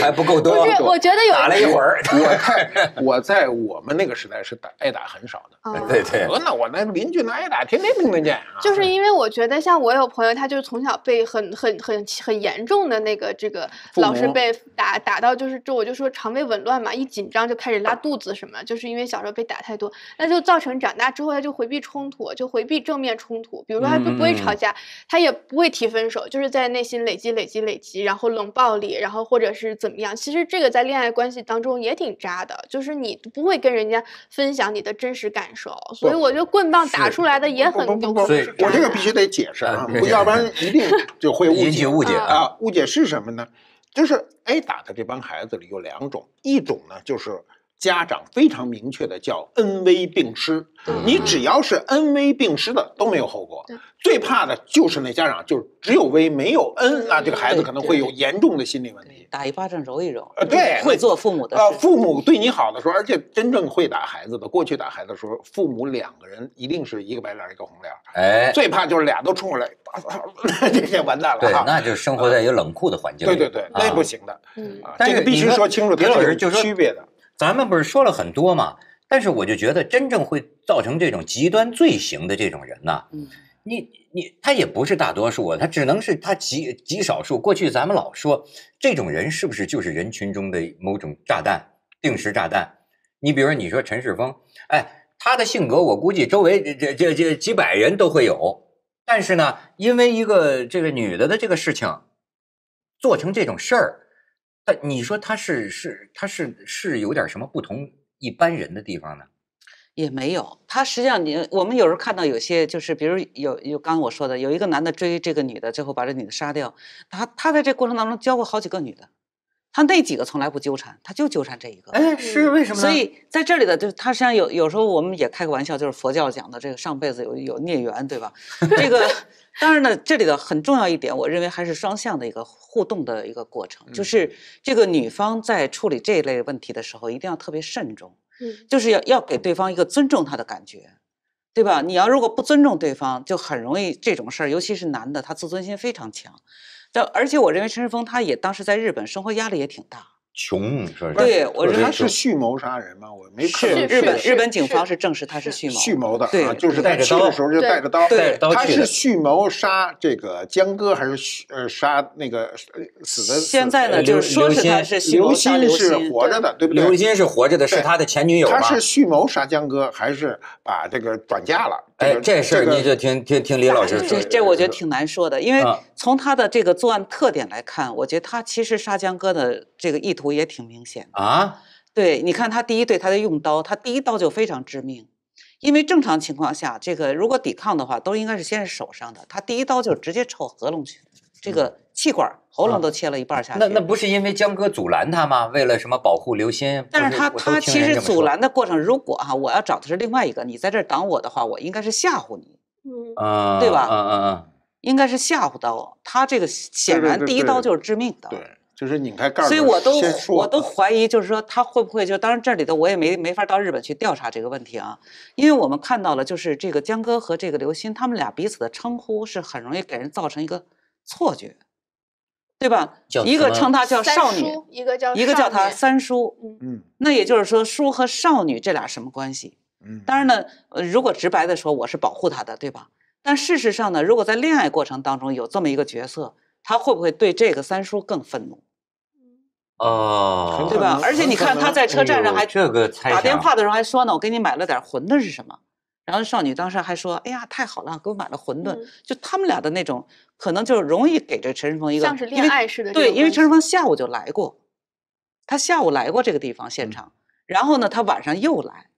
Speaker 3: 还不够多，不是？我觉得有打了一会儿。我太我在我们那个时代是打挨打很少的，对对。那我那邻居那挨打，天天听得见啊。就是
Speaker 4: 因为我觉得，像我有朋友，他就是从小被很很很很严重的那个这个老师被打打到，就是这我就说肠胃紊乱嘛，一紧张就开始拉肚子什么，就是因为小时候被打太多，那就造成长大之后他就回避冲突，就回避正面。面冲突，比如说他就不会吵架，他也不会提分手，就是在内心累积、累积、累积，然后冷暴力，然后或者是怎么样。其实这个在恋爱关系当中也挺渣的，就是你不会跟人家分享你的真实感受，所以我觉得棍棒打出来的也很。我我我
Speaker 3: 我这个必须得解释啊，要不然一定 就会误解误解啊误解是什么呢？
Speaker 4: 就是挨打
Speaker 3: 的这帮孩子里有两种，一种呢就是。家长非常明确的叫恩威并施，你只要是恩威并施的都没有后果，最怕的就是那家长就是只有威没有恩，那这个孩子可能会有严重的心理问题。打一巴掌揉一揉，对，会做父母的父母对你好的时候，而且真正会打孩子的，过去打孩子的时候，父母两个人一定是一个白脸一个红脸哎，最怕就是俩都冲过来，这些完蛋了啊，那
Speaker 1: 就生活在一个冷酷的环境。对对对，那不行的，
Speaker 3: 但是必须说清楚，他老是就区
Speaker 1: 别的。咱们不是说了很多嘛，但是我就觉得真正会造成这种极端罪行的这种人呢，嗯，你你他也不是大多数，他只能是他极极少数。过去咱们老说这种人是不是就是人群中的某种炸弹、定时炸弹？你比如说你说陈世峰，哎，他的性格我估计周围这这这几百人都会有，但是呢，因为一个这个女的的这个事情，做成这种事儿。你说他是是他是是有点什么不同一般人的地方呢？
Speaker 2: 也没有，他实际上你我们有时候看到有些就是，比如有有刚刚我说的，有一个男的追这个女的，最后把这女的杀掉。他他在这过程当中交过好几个女的，他那几个从来不纠缠，他就纠缠这一个。哎，是为什么？所以在这里的，就是他实际上有有时候我们也开个玩笑，就是佛教讲的这个上辈子有有孽缘，对吧？这个。当然呢，这里的很重要一点，我认为还是双向的一个互动的一个过程，就是这个女方在处理这一类问题的时候，一定要特别慎重，就是要要给对方一个尊重他的感觉，对吧？你要如果不尊重对方，就很容易这种事儿，尤其是男的，他自尊心非常强。但而且我认为陈世峰他也当时在日本生活压力也挺大。
Speaker 3: 穷，说是？对，我是蓄谋杀人吗？我没看。是日本日本警方是证实他是蓄谋蓄谋的啊，就是带着刀的时候就带着刀。对，他是蓄谋杀这个江哥，还是呃杀那个死的？现在呢，就是说是他是刘鑫是活着的，对不对？刘鑫是活着的，是他的前女友他是蓄谋杀江哥，还是把这个转嫁了？哎，这事儿你就听听听李老师。这这我觉得挺
Speaker 2: 难说的，因为从他的这个作案特点来看，我觉得他其实杀江哥的这个意图也挺明显的啊。对，你看他第一，对他的用刀，他第一刀就非常致命，因为正常情况下，这个如果抵抗的话，都应该是先是手上的，他第一刀就直接抽喉咙去，这个。气管、喉咙都切了一半下去。那那不是因为江哥阻拦他吗？为了什么
Speaker 1: 保护刘鑫？但是他他其实阻拦
Speaker 2: 的过程，如果哈，我要找的是另外一个，你在这挡我的话，我应该是吓唬你，
Speaker 3: 嗯对吧？嗯嗯嗯，
Speaker 2: 应该是吓唬刀。他这个显然第一刀就
Speaker 3: 是致命的。对，就是拧开盖儿，所以我
Speaker 2: 都我都怀疑，就是说他会不会就？当然，这里头我也没没法到日本去调查这个问题啊，因为我们看到了，就是这个江哥和这个刘鑫，他们俩彼此的称呼是很容易给人造成一个错觉。对吧？一个称他叫少女，
Speaker 4: 一个叫一个叫他三叔。嗯
Speaker 2: 那也就是说，叔和少女这俩什么关系？嗯，当然呢，如果直白的说，我是保护他的，对吧？但事实上呢，如果在恋爱过程当中有这么一个角色，他会不会对这个三叔更愤怒？
Speaker 1: 哦，对吧？而且你看，他在车站上还这个打电话
Speaker 2: 的时候还说呢：“我给你买了点馄饨，是什么？”然后少女当时还说：“哎呀，太好了，给我买了馄饨。”就他们俩的那种。可能就容易给这陈世峰一个，恋爱
Speaker 4: 似的。对，因为陈
Speaker 2: 世峰下午就来过，他下午来过这个地方现场，然后呢，他晚上又来，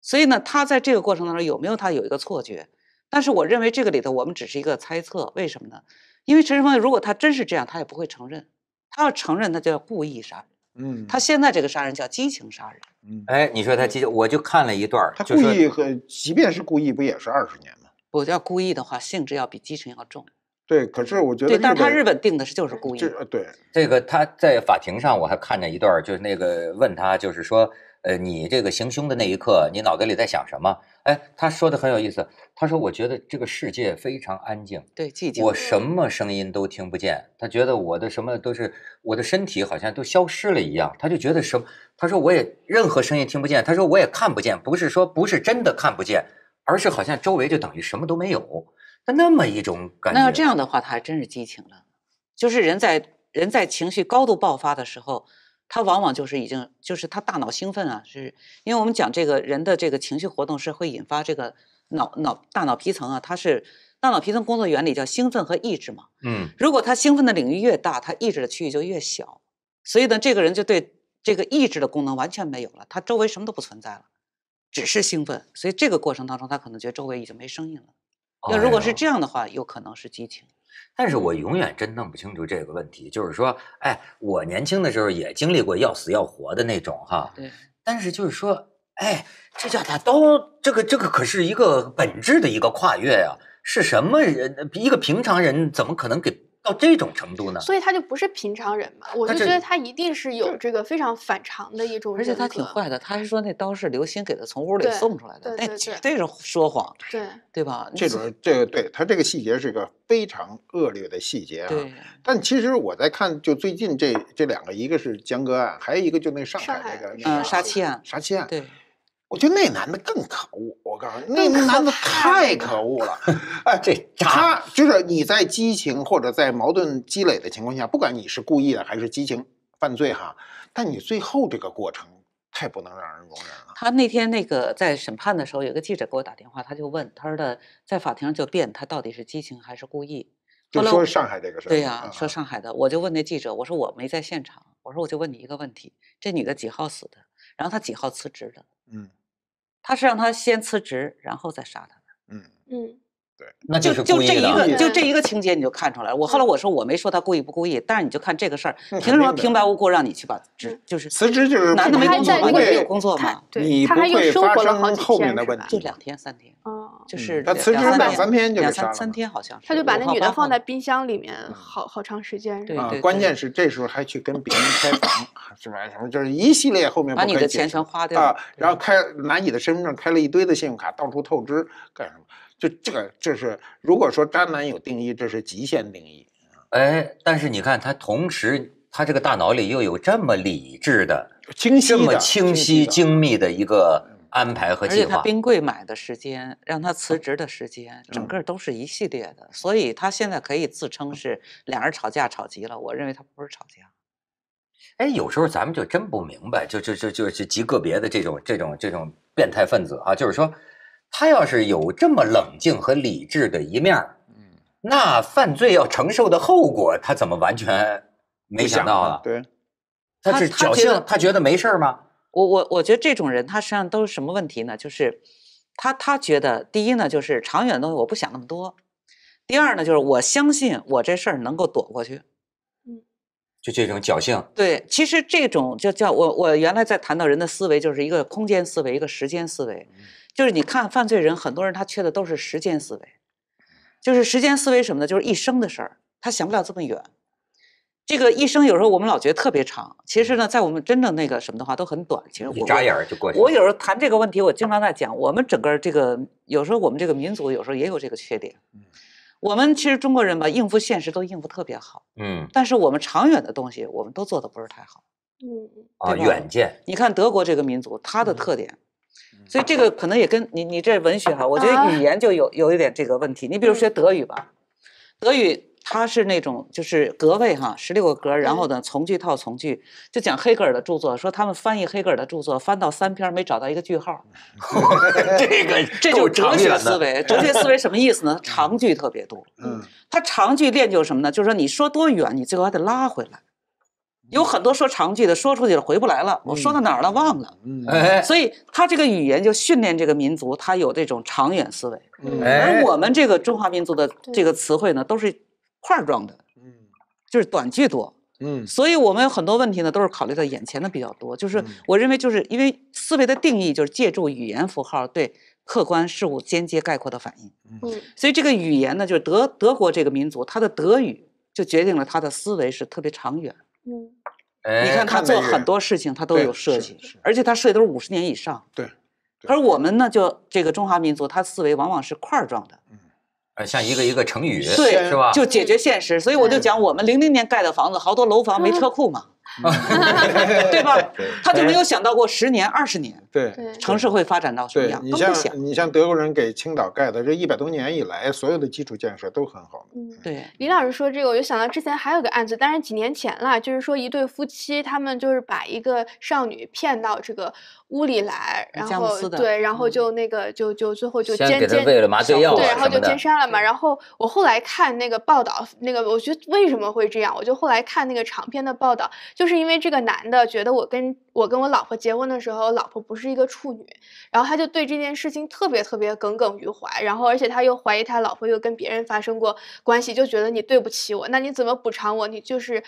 Speaker 2: 所以呢，他在这个过程当中有没有他有一个错觉？但是我认为这个里头我们只是一个猜测，为什么呢？因为陈世峰如果他真是这样，他也不会承认，他要承认，他就要故意杀人。嗯，他现在这个杀人叫激情杀人。
Speaker 1: 嗯，哎，你说他激，我就看了一段他故意
Speaker 2: 和即便是故意，不也是二十年吗？不叫故意的话，性质要比激情要重。
Speaker 1: 对，可是我觉得，对，但是他日
Speaker 2: 本定的是就是故意，对，
Speaker 1: 这个他在法庭上我还看见一段，就是那个问他，就是说，呃，你这个行凶的那一刻，你脑袋里在想什么？哎，他说的很有意思，他说我觉得这个世界非常安静，对，寂静，我什么声音都听不见，他觉得我的什么都是我的身体好像都消失了一样，他就觉得什，他说我也任何声音听不见，他说我也看不见，不是说不是真的看不见，而是好像周围就等于什么都没有。他那么一种感，那
Speaker 2: 要这样的话，他还真是激情了。就是人在人在情绪高度爆发的时候，他往往就是已经就是他大脑兴奋啊，是因为我们讲这个人的这个情绪活动是会引发这个脑脑大脑皮层啊，它是大脑皮层工作原理叫兴奋和抑制嘛。嗯，如果他兴奋的领域越大，他抑制的区域就越小，所以呢，这个人就对这个抑制的功能完全没有了，他周围什么都不存在了，只是兴
Speaker 1: 奋。所以这个过程当中，他可能觉得周围已经没声音了。要如果是这样的话，有可能是激情，但是我永远真弄不清楚这个问题。就是说，哎，我年轻的时候也经历过要死要活的那种，哈，对。但是就是说，哎，这叫他都这个这个可是一个本质的一个跨越呀？是什么？人？一个平常人怎么可能给？到这种程度
Speaker 2: 呢，所以
Speaker 4: 他就不是平常人嘛，我就觉得他一定是有这个非常反常的一种，而且他挺坏
Speaker 2: 的，他还说那刀是刘鑫给他从屋里送出
Speaker 4: 来的，那绝对
Speaker 3: 是说谎，对对吧？这种这个对他这个细节是一个非常恶劣的细节啊。但其实我在看，就最近这这两个，一个是江歌案，还有一个就那上海那个那个杀妻案，杀妻案对。我觉得那男的更可恶。我告诉你，那男的太可恶了。哎，这他就是你在激情或者在矛盾积累的情况下，不管你是故意的还是激情犯罪哈，但你最后这个过程太不能让人容忍
Speaker 2: 了。他那天那个在审判的时候，有个记者给我打电话，他就问，他说的在法庭上就辩他到底是激情还是故意。
Speaker 3: 就说上海这个事儿。对呀，
Speaker 2: 说上海的，我就问那记者，我说我没在现场，我说我就问你一个问题：这女的几号死的？然后她几号辞职的？嗯，他是让他先辞职，然后再杀他。嗯
Speaker 4: 嗯。那就是就这一个就这一个
Speaker 2: 情节你就看出来了。我后来我说我没说他故意不故意，但是你就看这个事儿，凭什么平白无故让你去把职就是辞职就是男的没在的有工作吗？你不会发生后面的问题？就两天三天哦，就
Speaker 3: 是他辞职两三天就两三
Speaker 2: 天好像
Speaker 4: 他就把那女的放在冰箱里面好好长时间。对对，关
Speaker 3: 键是这时候还去跟别人开房，是吧？什么就是一系列后面把你的钱全花掉了啊，然后开拿你的身份证开了一堆的信用卡，到处透支干什么？就这个，这是如果说渣男有定义，这是极限定义。
Speaker 1: 哎，但是你看他同时，他这个大脑里又有这么理智的、清晰的、这么清晰精密的一个安排和计划。而且他冰
Speaker 2: 柜买的时间，让他辞职的时间，整个都是一系列的，所以他现在可以自称是两人吵架吵急了。我认为他不是吵架。
Speaker 1: 哎，有时候咱们就真不明白，就就就就是极个别的这种这种这种变态分子啊，就是说。他要是有这么冷静和理智的一面嗯，那犯罪要承受的后果，他怎么完全没想到啊？对，他是侥幸，他觉
Speaker 2: 得没事吗？我我我觉得这种人，他实际上都是什么问题呢？就是他他觉得，第一呢，就是长远的东西我不想那么多；第二呢，就是我相信我这事儿能够躲过去，
Speaker 1: 嗯，就这种侥幸。
Speaker 2: 对，其实这种就叫我我原来在谈到人的思维，就是一个空间思维，一个时间思维。就是你看犯罪人，很多人他缺的都是时间思维，就是时间思维什么呢？就是一生的事儿，他想不了这么远。这个一生有时候我们老觉得特别长，其实呢，在我们真正那个什么的话都很短。其实一眨眼就过去了。我有时候谈这个问题，我经常在讲，我们整个这个有时候我们这个民族有时候也有这个缺点。嗯。我们其实中国人吧，应付现实都应付特别好。嗯。但是我们长远的东西，我们都做得不是太好。
Speaker 1: 嗯。啊，远见。
Speaker 2: 你看德国这个民族，它的特点。所以这个可能也跟你你这文学哈，我觉得语言就有有一点这个问题。你比如学德语吧，德语它是那种就是格位哈，十六个格，然后呢从句套从句，就讲黑格尔的著作，说他们翻译黑格尔的著作翻到三篇没找到一个句号。这个 这就是哲学思维，哲学思维什么意思呢？长句特别多，嗯，他长句练就什么呢？就是说你说多远，你最后还得拉回来。有很多说长句的，说出去了回不来了。我说到哪儿了？忘
Speaker 1: 了。
Speaker 2: 所以他这个语言就训练这个民族，他有这种长远思维。而我们这个中华民族的这个词汇呢，都是块儿状的。就是短句多。嗯，所以我们有很多问题呢，都是考虑到眼前的比较多。就是我认为，就是因为思维的定义就是借助语言符号对客观事物间接概括的反应。嗯，所以这个语言呢，就是德德国这个民族，他的德语就决定了他的思维是特别长远。
Speaker 4: 嗯，
Speaker 2: 你看他做很多事情，他都有设计，而且他设计都是五十年以上。对，而我们呢，就这个中华民族，他思维往往是块儿状的，嗯，
Speaker 1: 呃，像一个一个成语，对，是吧？
Speaker 2: 就解决现实。所以我就讲，我们零零年盖的房子，好多楼房没车库嘛。对吧？他就没有想到过十年、二十年，
Speaker 3: 对城市会发展到什么样，你像你像德国人给青岛盖的这一百多年以来，所有的基础建设都很好。
Speaker 4: 嗯，对。李老师说这个，我就想到之前还有个案子，但是几年前了，就是说一对夫妻，他们就是把一个少女骗到这个屋里来，然后对，然后就那个就就最后就先给他喂了麻醉药，对，然后就奸杀了嘛。然后我后来看那个报道，那个我觉得为什么会这样，我就后来看那个长篇的报道就。就是因为这个男的觉得我跟。我跟我老婆结婚的时候，老婆不是一个处女，然后他就对这件事情特别特别耿耿于怀，然后而且他又怀疑他老婆又跟别人发生过关系，就觉得你对不起我，那你怎么补偿我？你就是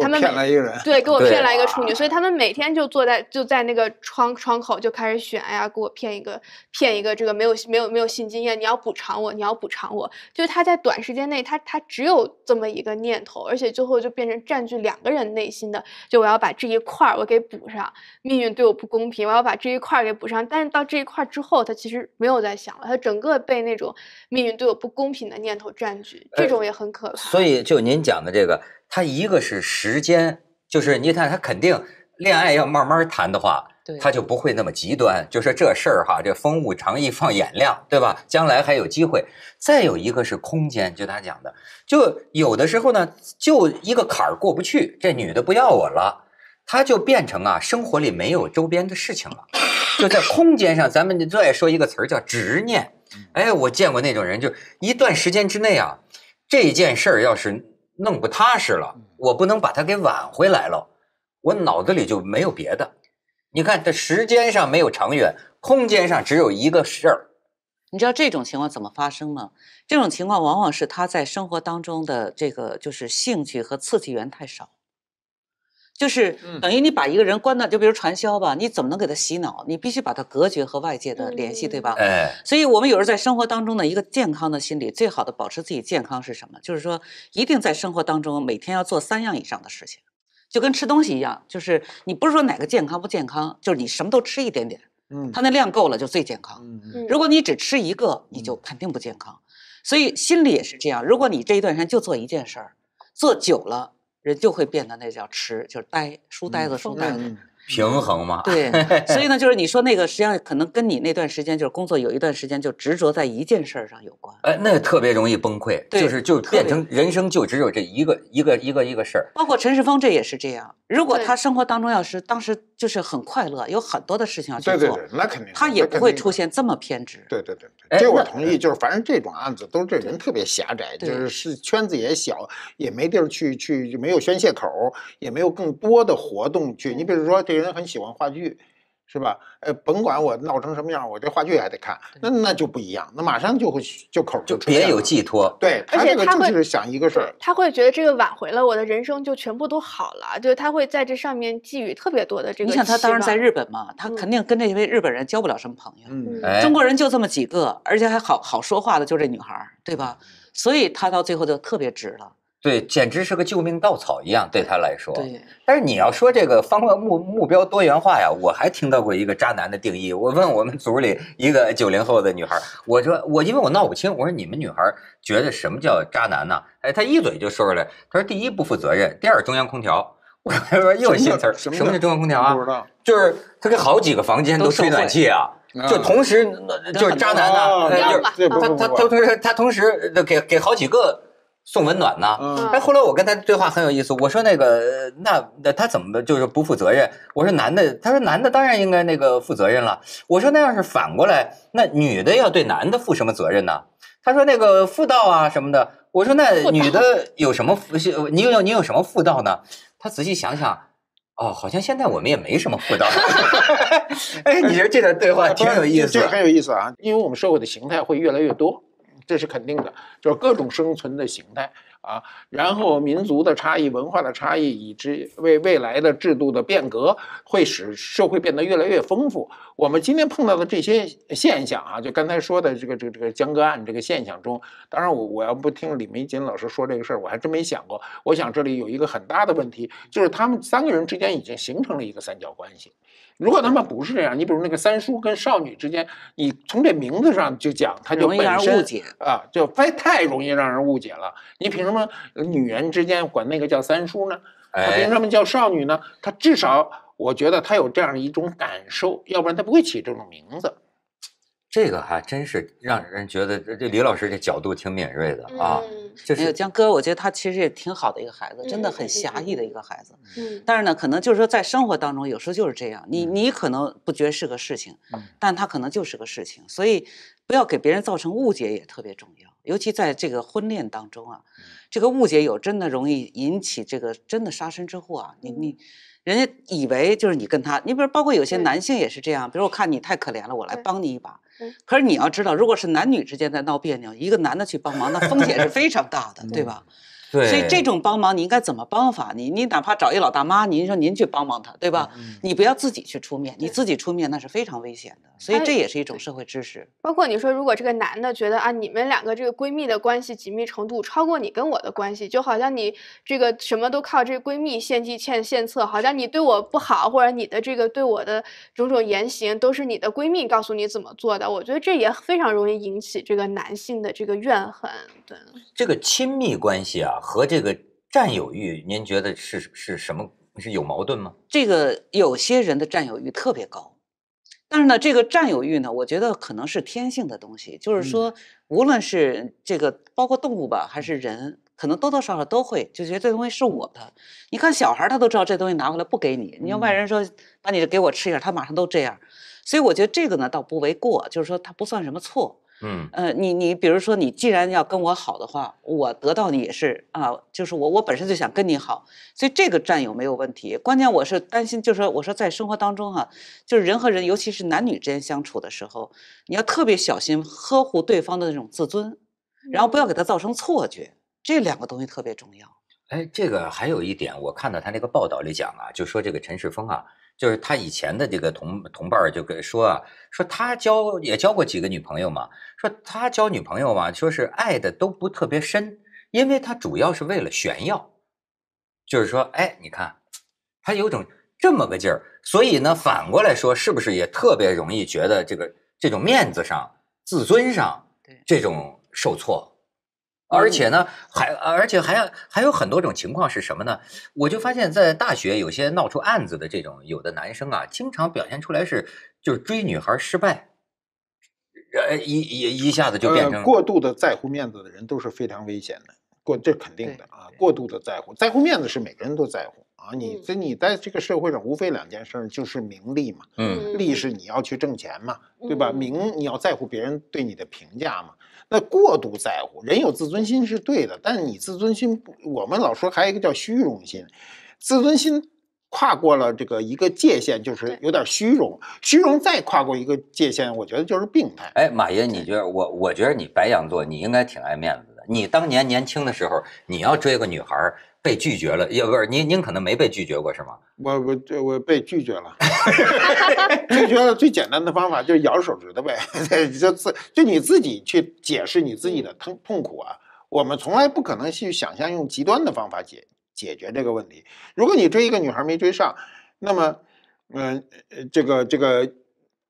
Speaker 4: 他们骗来一个人，对，给我骗来一个处女，所以他们每天就坐在就在那个窗窗口就开始选，哎呀，给我骗一个骗一个这个没有没有没有性经验，你要补偿我，你要补偿我，就是他在短时间内他他只有这么一个念头，而且最后就变成占据两个人内心的，就我要把这一块儿我给补上。命运对我不公平，我要把这一块给补上。但是到这一块之后，他其实没有再想了，他整个被那种命运对我不公平的念头占据，这种也很可怕。所以
Speaker 1: 就您讲的这个，他一个是时间，就是你看他肯定恋爱要慢慢谈的话，他就不会那么极端。就说这事儿哈，这风物长宜放眼量，对吧？将来还有机会。再有一个是空间，就他讲的，就有的时候呢，就一个坎儿过不去，这女的不要我了。他就变成啊，生活里没有周边的事情了，就在空间上，咱们最爱说一个词儿叫执念。哎，我见过那种人，就一段时间之内啊，这件事儿要是弄不踏实了，我不能把它给挽回来了，我脑子里就没有别的。你看，这时间上没有长远，空间上只有一个
Speaker 2: 事儿。你知道这种情况怎么发生吗？这种情况往往是他在生活当中的这个就是兴趣和刺激源太少。就是等于你把一个人关到，就比如传销吧，你怎么能给他洗脑？你必须把他隔绝和外界的联系，对吧？哎，所以我们有时候在生活当中的一个健康的心理，最好的保持自己健康是什么？就是说，一定在生活当中每天要做三样以上的事情，就跟吃东西一样，就是你不是说哪个健康不健康，就是你什么都吃一点点，嗯，他那量够了就最健康。嗯，如果你只吃一个，你就肯定不健康。所以心理也是这样，如果你这一段时间就做一件事儿，做久了。人就会变得那叫痴，就是呆书呆子，书呆子。
Speaker 1: 平衡嘛，对，
Speaker 2: 所以呢，就是你说那个，实际上可能跟你那段时间就是工作有一段时间就执着在一件事儿上有
Speaker 1: 关。哎，那特别容易崩溃，就是就变成人生就只有这一个一个一个一个事儿。
Speaker 2: 包括陈世峰这也是这样，如果他生活当中要是当时就是很快乐，有很多的事情要去做，对对对，那肯定他也不会出现这么偏
Speaker 3: 执。对对对对，这我同意。就是反正这种案子都是这人特别狭窄，就是是圈子也小，也没地儿去去，没有宣泄口，也没有更多的活动去。你比如说。有人很喜欢话剧，是吧？呃，甭管我闹成什么样，我这话剧还得看。那那就不一样，那马上就会就口就别有寄托。对，而且他就是想一个事儿，
Speaker 4: 他会觉得这个挽回了我的人生就全部都好了，就是他会在这上面寄予特别多的这个。你想他当时在
Speaker 2: 日本嘛，他肯定跟这些日本人交不了什么朋友。嗯，中国人就这么几个，而且还好好说话的，就这女孩，对吧？所以他到最后就特别
Speaker 1: 值了。对，简直是个救命稻草一样，对他来说。对。但是你要说这个方目目标多元化呀，我还听到过一个渣男的定义。我问我们组里一个九零后的女孩，我说我因为我闹不清，我说你们女孩觉得什么叫渣男呢？哎，她一嘴就说出来，她说第一不负责任，第二中央空调。我说妈又新词儿。什么叫中央空调啊？不知道。就是他给好几个房间都吹暖气啊，就同时，就是渣男呢。不要他他他同时他同时给给好几个。送温暖呢，哎，后来我跟他对话很有意思。我说那个，那那他怎么就是不负责任？我说男的，他说男的当然应该那个负责任了。我说那要是反过来，那女的要对男的负什么责任呢？他说那个妇道啊什么的。我说那女的有什么你有你有什么妇道呢？他仔细想想，哦，好像现在我们也没什么妇道。哎，你得这段对话挺有意思，这很
Speaker 3: 有意思啊，因为我们社会的形态会越来越多。这是肯定的，就是各种生存的形态。啊，然后民族的差异、文化的差异，以至为未来的制度的变革，会使社会变得越来越丰富。我们今天碰到的这些现象啊，就刚才说的这个、这个、这个江歌案这个现象中，当然我我要不听李玫瑾老师说这个事儿，我还真没想过。我想这里有一个很大的问题，就是他们三个人之间已经形成了一个三角关系。如果他们不是这样，你比如那个三叔跟少女之间，你从这名字上就讲，他就本身啊，就非太容易让人误解了。你凭什么？么女人之间管那个叫三叔呢？他凭什么叫少女呢？她至少我觉得她有这样一种感受，要不然她不会起这种名字。这
Speaker 1: 个还真是让人觉得这李老师这角度挺敏锐的啊。
Speaker 3: 就是江哥，
Speaker 2: 我觉得他其实也挺好的一个孩子，真的很侠义的一个孩子。但是呢，可能就是说在生活当中，有时候就是这样，你你可能不觉是个事情，但他可能就是个事情，所以不要给别人造成误解也特别重要，尤其在这个婚恋当中啊。这个误解有真的容易引起这个真的杀身之祸啊！你你，人家以为就是你跟他，你比如包括有些男性也是这样，比如我看你太可怜了，我来帮你一把。可是你要知道，如果是男女之间在闹别扭，一个男的去帮忙，那风险是非常大的，对吧？所以这种帮忙你应该怎么帮法？你你哪怕找一老大妈，您说您去帮帮她，对吧？你不要自己去出面，你自己出面那是非常危险的。所以这也是一种社会知识。
Speaker 4: 包括你说，如果这个男的觉得啊，你们两个这个闺蜜的关系紧密程度超过你跟我的关系，就好像你这个什么都靠这闺蜜献计献献策，好像你对我不好，或者你的这个对我的种种言行都是你的闺蜜告诉你怎么做的，我觉得这也非常容易引起这个男性的这个怨恨。对，
Speaker 1: 这个亲密关系啊。和这个占有欲，您觉得是是什么？是有矛盾吗？
Speaker 4: 这个
Speaker 2: 有些人的占有欲特别高，但是呢，这个占有欲呢，我觉得可能是天性的东西。就是说，无论是这个包括动物吧，还是人，可能多多少少都会，就觉得这东西是我的。你看小孩，他都知道这东西拿回来不给你。你要外人说把你的给我吃一下，他马上都这样。所以我觉得这个呢，倒不为过，就是说他不算什么错。嗯呃，你你比如说，你既然要跟我好的话，我得到你也是啊，就是我我本身就想跟你好，所以这个占有没有问题。关键我是担心，就是说我说在生活当中哈，就是人和人，尤其是男女之间相处的时候，你要特别
Speaker 1: 小心呵护对方的那种自尊，然后不要给他造成错觉，这两个东西特别重要。哎，这个还有一点，我看到他那个报道里讲啊，就说这个陈世峰啊。就是他以前的这个同同伴就给说啊，说他交也交过几个女朋友嘛，说他交女朋友嘛，说是爱的都不特别深，因为他主要是为了炫耀，就是说，哎，你看他有种这么个劲儿，所以呢，反过来说，是不是也特别容易觉得这个这种面子上、自尊上这种受挫？而且呢，还而且还要还有很多种情况是什么呢？我就发现，在大学有些闹出案子的这种，有的男生啊，经常表现出来是就是追女孩失败，呃一一一下子就变成过
Speaker 3: 度的在乎面子的人都是非常危险的。过这肯定的啊，过度的在乎在乎面子是每个人都在乎啊。你这你在这个社会上无非两件事就是名利嘛。嗯，利是你要去挣钱嘛，对吧？名你要在乎别人对你的评价嘛。那过度在乎人有自尊心是对的，但是你自尊心不，我们老说还有一个叫虚荣心，自尊心跨过了这个一个界限，就是有点虚荣，虚荣再跨过一个界限，我觉得就是病态。哎，
Speaker 1: 马爷，你觉得我？我觉得你白羊座，你应该挺爱面子的。你当年年轻的时候，你要追个女孩。被拒绝了，也不是您，您可能没被拒绝过，是吗？
Speaker 3: 我我我被拒绝了，拒绝了最简单的方法就是咬手指头呗，就自就你自己去解释你自己的痛苦啊。我们从来不可能去想象用极端的方法解解决这个问题。如果你追一个女孩没追上，那么，嗯，这个这个，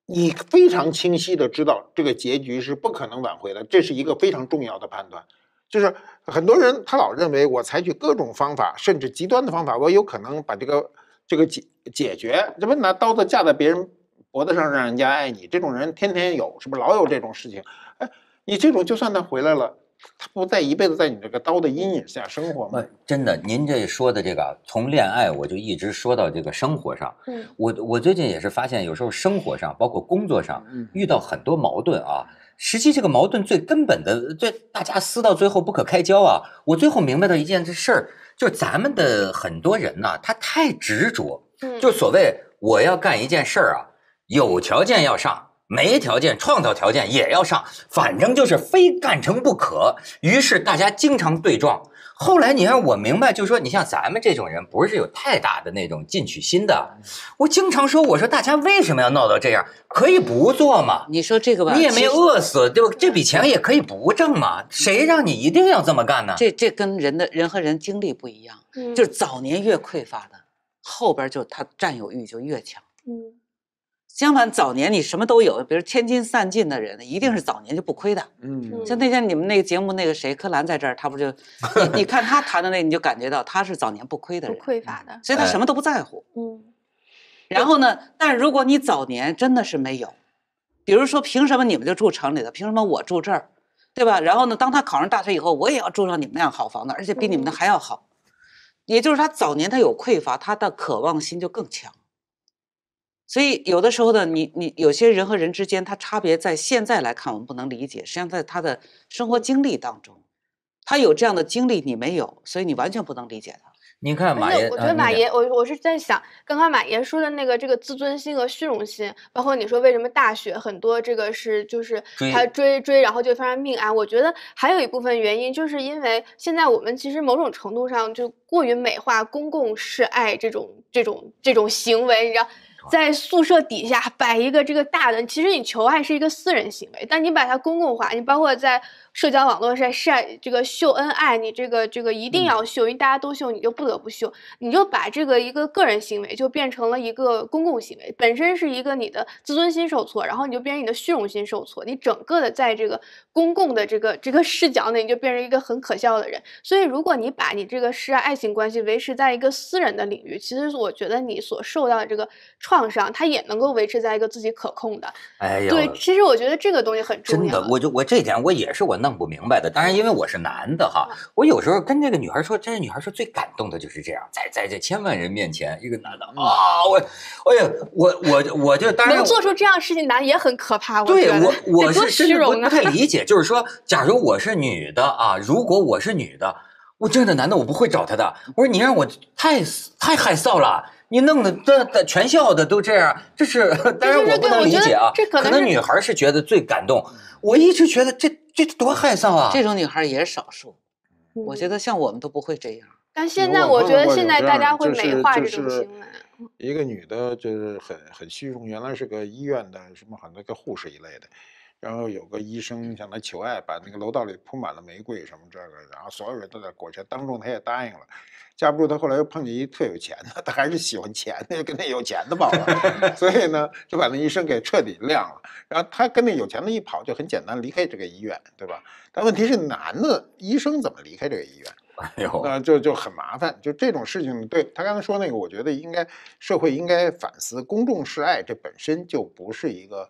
Speaker 3: 你非常清晰的知道这个结局是不可能挽回的，这是一个非常重要的判断，就是。很多人他老认为我采取各种方法，甚至极端的方法，我有可能把这个这个解解决。这不拿刀子架在别人脖子上，让人家爱你？这种人天天有是不是老有这种事情。哎，你这种就算他回来了，他不在一辈子在你这个刀的阴影下
Speaker 1: 生活吗？真的，您这说的这个从恋爱我就一直说到这个生活上。嗯，我我最近也是发现，有时候生活上包括工作上，嗯，遇到很多矛盾啊。实际这个矛盾最根本的，最大家撕到最后不可开交啊！我最后明白到一件事儿，就是咱们的很多人呢，他太执着，就所谓我要干一件事儿啊，有条件要上，没条件创造条件也要上，反正就是非干成不可。于是大家经常对撞。后来你看，我明白，就是说，你像咱们这种人，不是有太大的那种进取心的。我经常说，我说大家为什么要闹到这样？可以不做嘛？你说这个吧，你也没饿死，对吧？这笔钱也可以不挣嘛？谁让你一定要这么干呢？这
Speaker 2: 这跟人的人和人经历不一样，就是早年越匮乏的，后边就他占有欲就越强。嗯。相反，早年你什么都有，比如千金散尽的人，一定是早年就不亏的。嗯，像那天你们那个节目，那个谁柯蓝在这儿，他不就？你你看他谈的那，你就感觉到他是早年不亏的，不
Speaker 4: 匮乏的，所以他什么都不在乎。嗯。
Speaker 2: 然后呢？但是如果你早年真的是没有，比如说凭什么你们就住城里的，凭什么我住这儿，对吧？然后呢？当他考上大学以后，我也要住上你们那样好房子，而且比你们的还要好。也就是他早年他有匮乏，他的渴望心就更强。所以有的时候呢，你你有些人和人之间，他差别在现在来看我们不能理解，实际上在他的生活经历当中，他有这样的经历，你没有，所以你完全不能理解他。你看马爷，我觉得马爷，
Speaker 4: 我我是在想，刚刚马爷说的那个这个自尊心和虚荣心，包括你说为什么大学很多这个是就是他追追，然后就发生命案。我觉得还有一部分原因，就是因为现在我们其实某种程度上就过于美化公共示爱这种这种这种行为，你知道。在宿舍底下摆一个这个大的，其实你求爱是一个私人行为，但你把它公共化，你包括在社交网络上晒这个秀恩爱，你这个这个一定要秀，因为大家都秀，你就不得不秀，你就把这个一个个人行为就变成了一个公共行为，本身是一个你的自尊心受挫，然后你就变成你的虚荣心受挫，你整个的在这个公共的这个这个视角内，你就变成一个很可笑的人。所以，如果你把你这个是爱情关系维持在一个私人的领域，其实我觉得你所受到的这个。放上，他也能够维持在一个自己可控的。哎呀，对，其实我觉得这个东西很重
Speaker 1: 要。真的，我就我这点我也是我弄不明白的。当然，因为我是男的哈，我有时候跟这个女孩说，这女孩说最感动的就是这样，在在这千万人面前，一个男的啊，我，哎呀，我我我就当然能做
Speaker 4: 出这样事情，男也很可怕。对我，我是真的不太
Speaker 1: 理解，就是说，假如我是女的啊，如果我是女的，我这样的男的我不会找他的。我说你让我太太害臊了。你弄的，这这全校的都这样，这是 当然我不能理解啊。可能女孩是觉得最感动。我一直觉得这这多
Speaker 3: 害臊啊！这
Speaker 2: 种女孩也少数，我觉得像我们
Speaker 3: 都不会这样。
Speaker 4: 但现在我觉得现在大家会美化这种行为。
Speaker 3: 一个女的就是很很虚荣，原来是个医院的，什么很多个护士一类的。然后有个医生向他求爱，把那个楼道里铺满了玫瑰什么这个，然后所有人都在裹着，当众他也答应了，架不住他后来又碰见一特有钱的，他还是喜欢钱，的，就跟那有钱的跑了，所以呢就把那医生给彻底晾了。然后他跟那有钱的一跑，就很简单离开这个医院，对吧？但问题是男的医生怎么离开这个医院？哎呦，那就就很麻烦。就这种事情，对他刚才说那个，我觉得应该社会应该反思，公众示爱这本身就不是一个。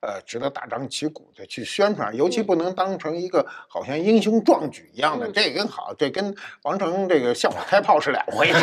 Speaker 3: 呃，值得大张旗鼓的去宣传，尤其不能当成一个好像英雄壮举一样的。这跟好，这跟王成这个向我开炮是两回事。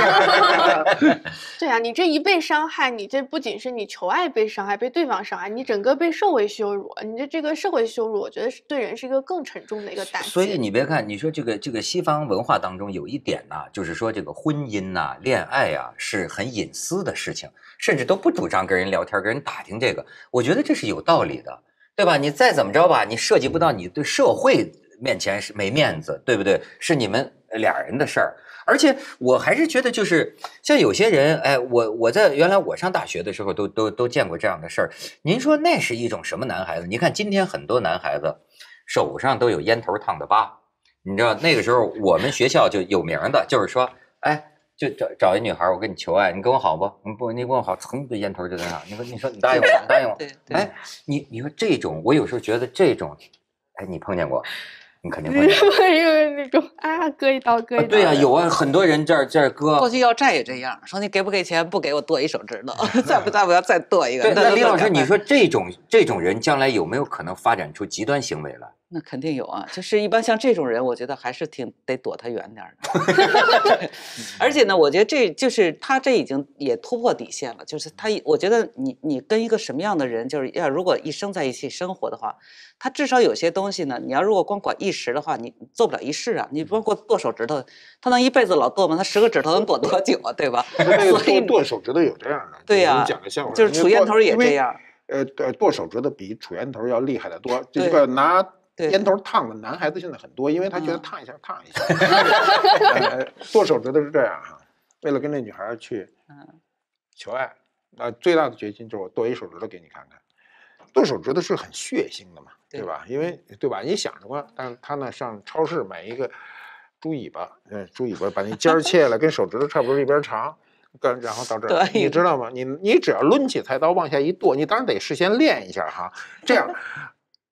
Speaker 4: 对啊，你这一被伤害，你这不仅是你求爱被伤害，被对方伤害，你整个被社会羞辱。你这这个社会羞辱，我觉得是对人是一个更沉重的一个打击。所以你
Speaker 1: 别看你说这个这个西方文化当中有一点呐，就是说这个婚姻呐、恋爱呀是很隐私的事情，甚至都不主张跟人聊天、跟人打听这个。我觉得这是有道理。里的，对吧？你再怎么着吧，你涉及不到你对社会面前是没面子，对不对？是你们俩人的事儿。而且我还是觉得，就是像有些人，哎，我我在原来我上大学的时候，都都都见过这样的事儿。您说那是一种什么男孩子？你看今天很多男孩子手上都有烟头烫的疤，你知道那个时候我们学校就有名的，就是说，哎。就找找一女孩，我跟你求爱，你跟我好不？你不，你跟我好，噌，的烟头就在那。你说，你说，你答应我，答应我。对对。哎，你你说这种，我有时候觉得这种，哎，你碰见过？你肯定会。
Speaker 4: 会有那种啊，割一刀，割一
Speaker 2: 刀。对呀，有
Speaker 1: 啊，很多人这儿这儿割，过
Speaker 2: 去要债也这样，说你给不给钱？不给我剁一手指头，
Speaker 1: 再不，再不，要再剁一个。对那李老师，你说这种这种人将来有没有可能发展出极端行为来？
Speaker 2: 那肯定有啊，就是一般像这种人，我觉得还是挺得躲他远点儿的。而且呢，我觉得这就是他这已经也突破底线了。就是他，我觉得你你跟一个什么样的人，就是要如果一生在一起生活的话，他至少有些东西呢，你要如果光管一时的话，你做不了一世啊。你包括剁手指头，他能一辈子老剁吗？他十个指头能剁多久啊？对吧？所以剁手指头有这样的。对呀。讲个笑话，就是杵烟头也这样。
Speaker 3: 呃，剁手指头比杵烟头要厉害得多。这个拿。烟头烫的男孩子现在很多，因为他觉得烫一下烫一下。剁 手指头是这样哈，为了跟那女孩去求爱，那最大的决心就是我剁一手指头给你看看。剁手指头是很血腥的嘛，对吧？因为对吧？你想着吧，但是他呢上超市买一个猪尾巴，嗯，猪尾巴把那尖儿切了，跟手指头差不多一边长，跟然后到这儿，你知道吗？你你只要抡起菜刀往下一剁，你当然得事先练一下哈，这样。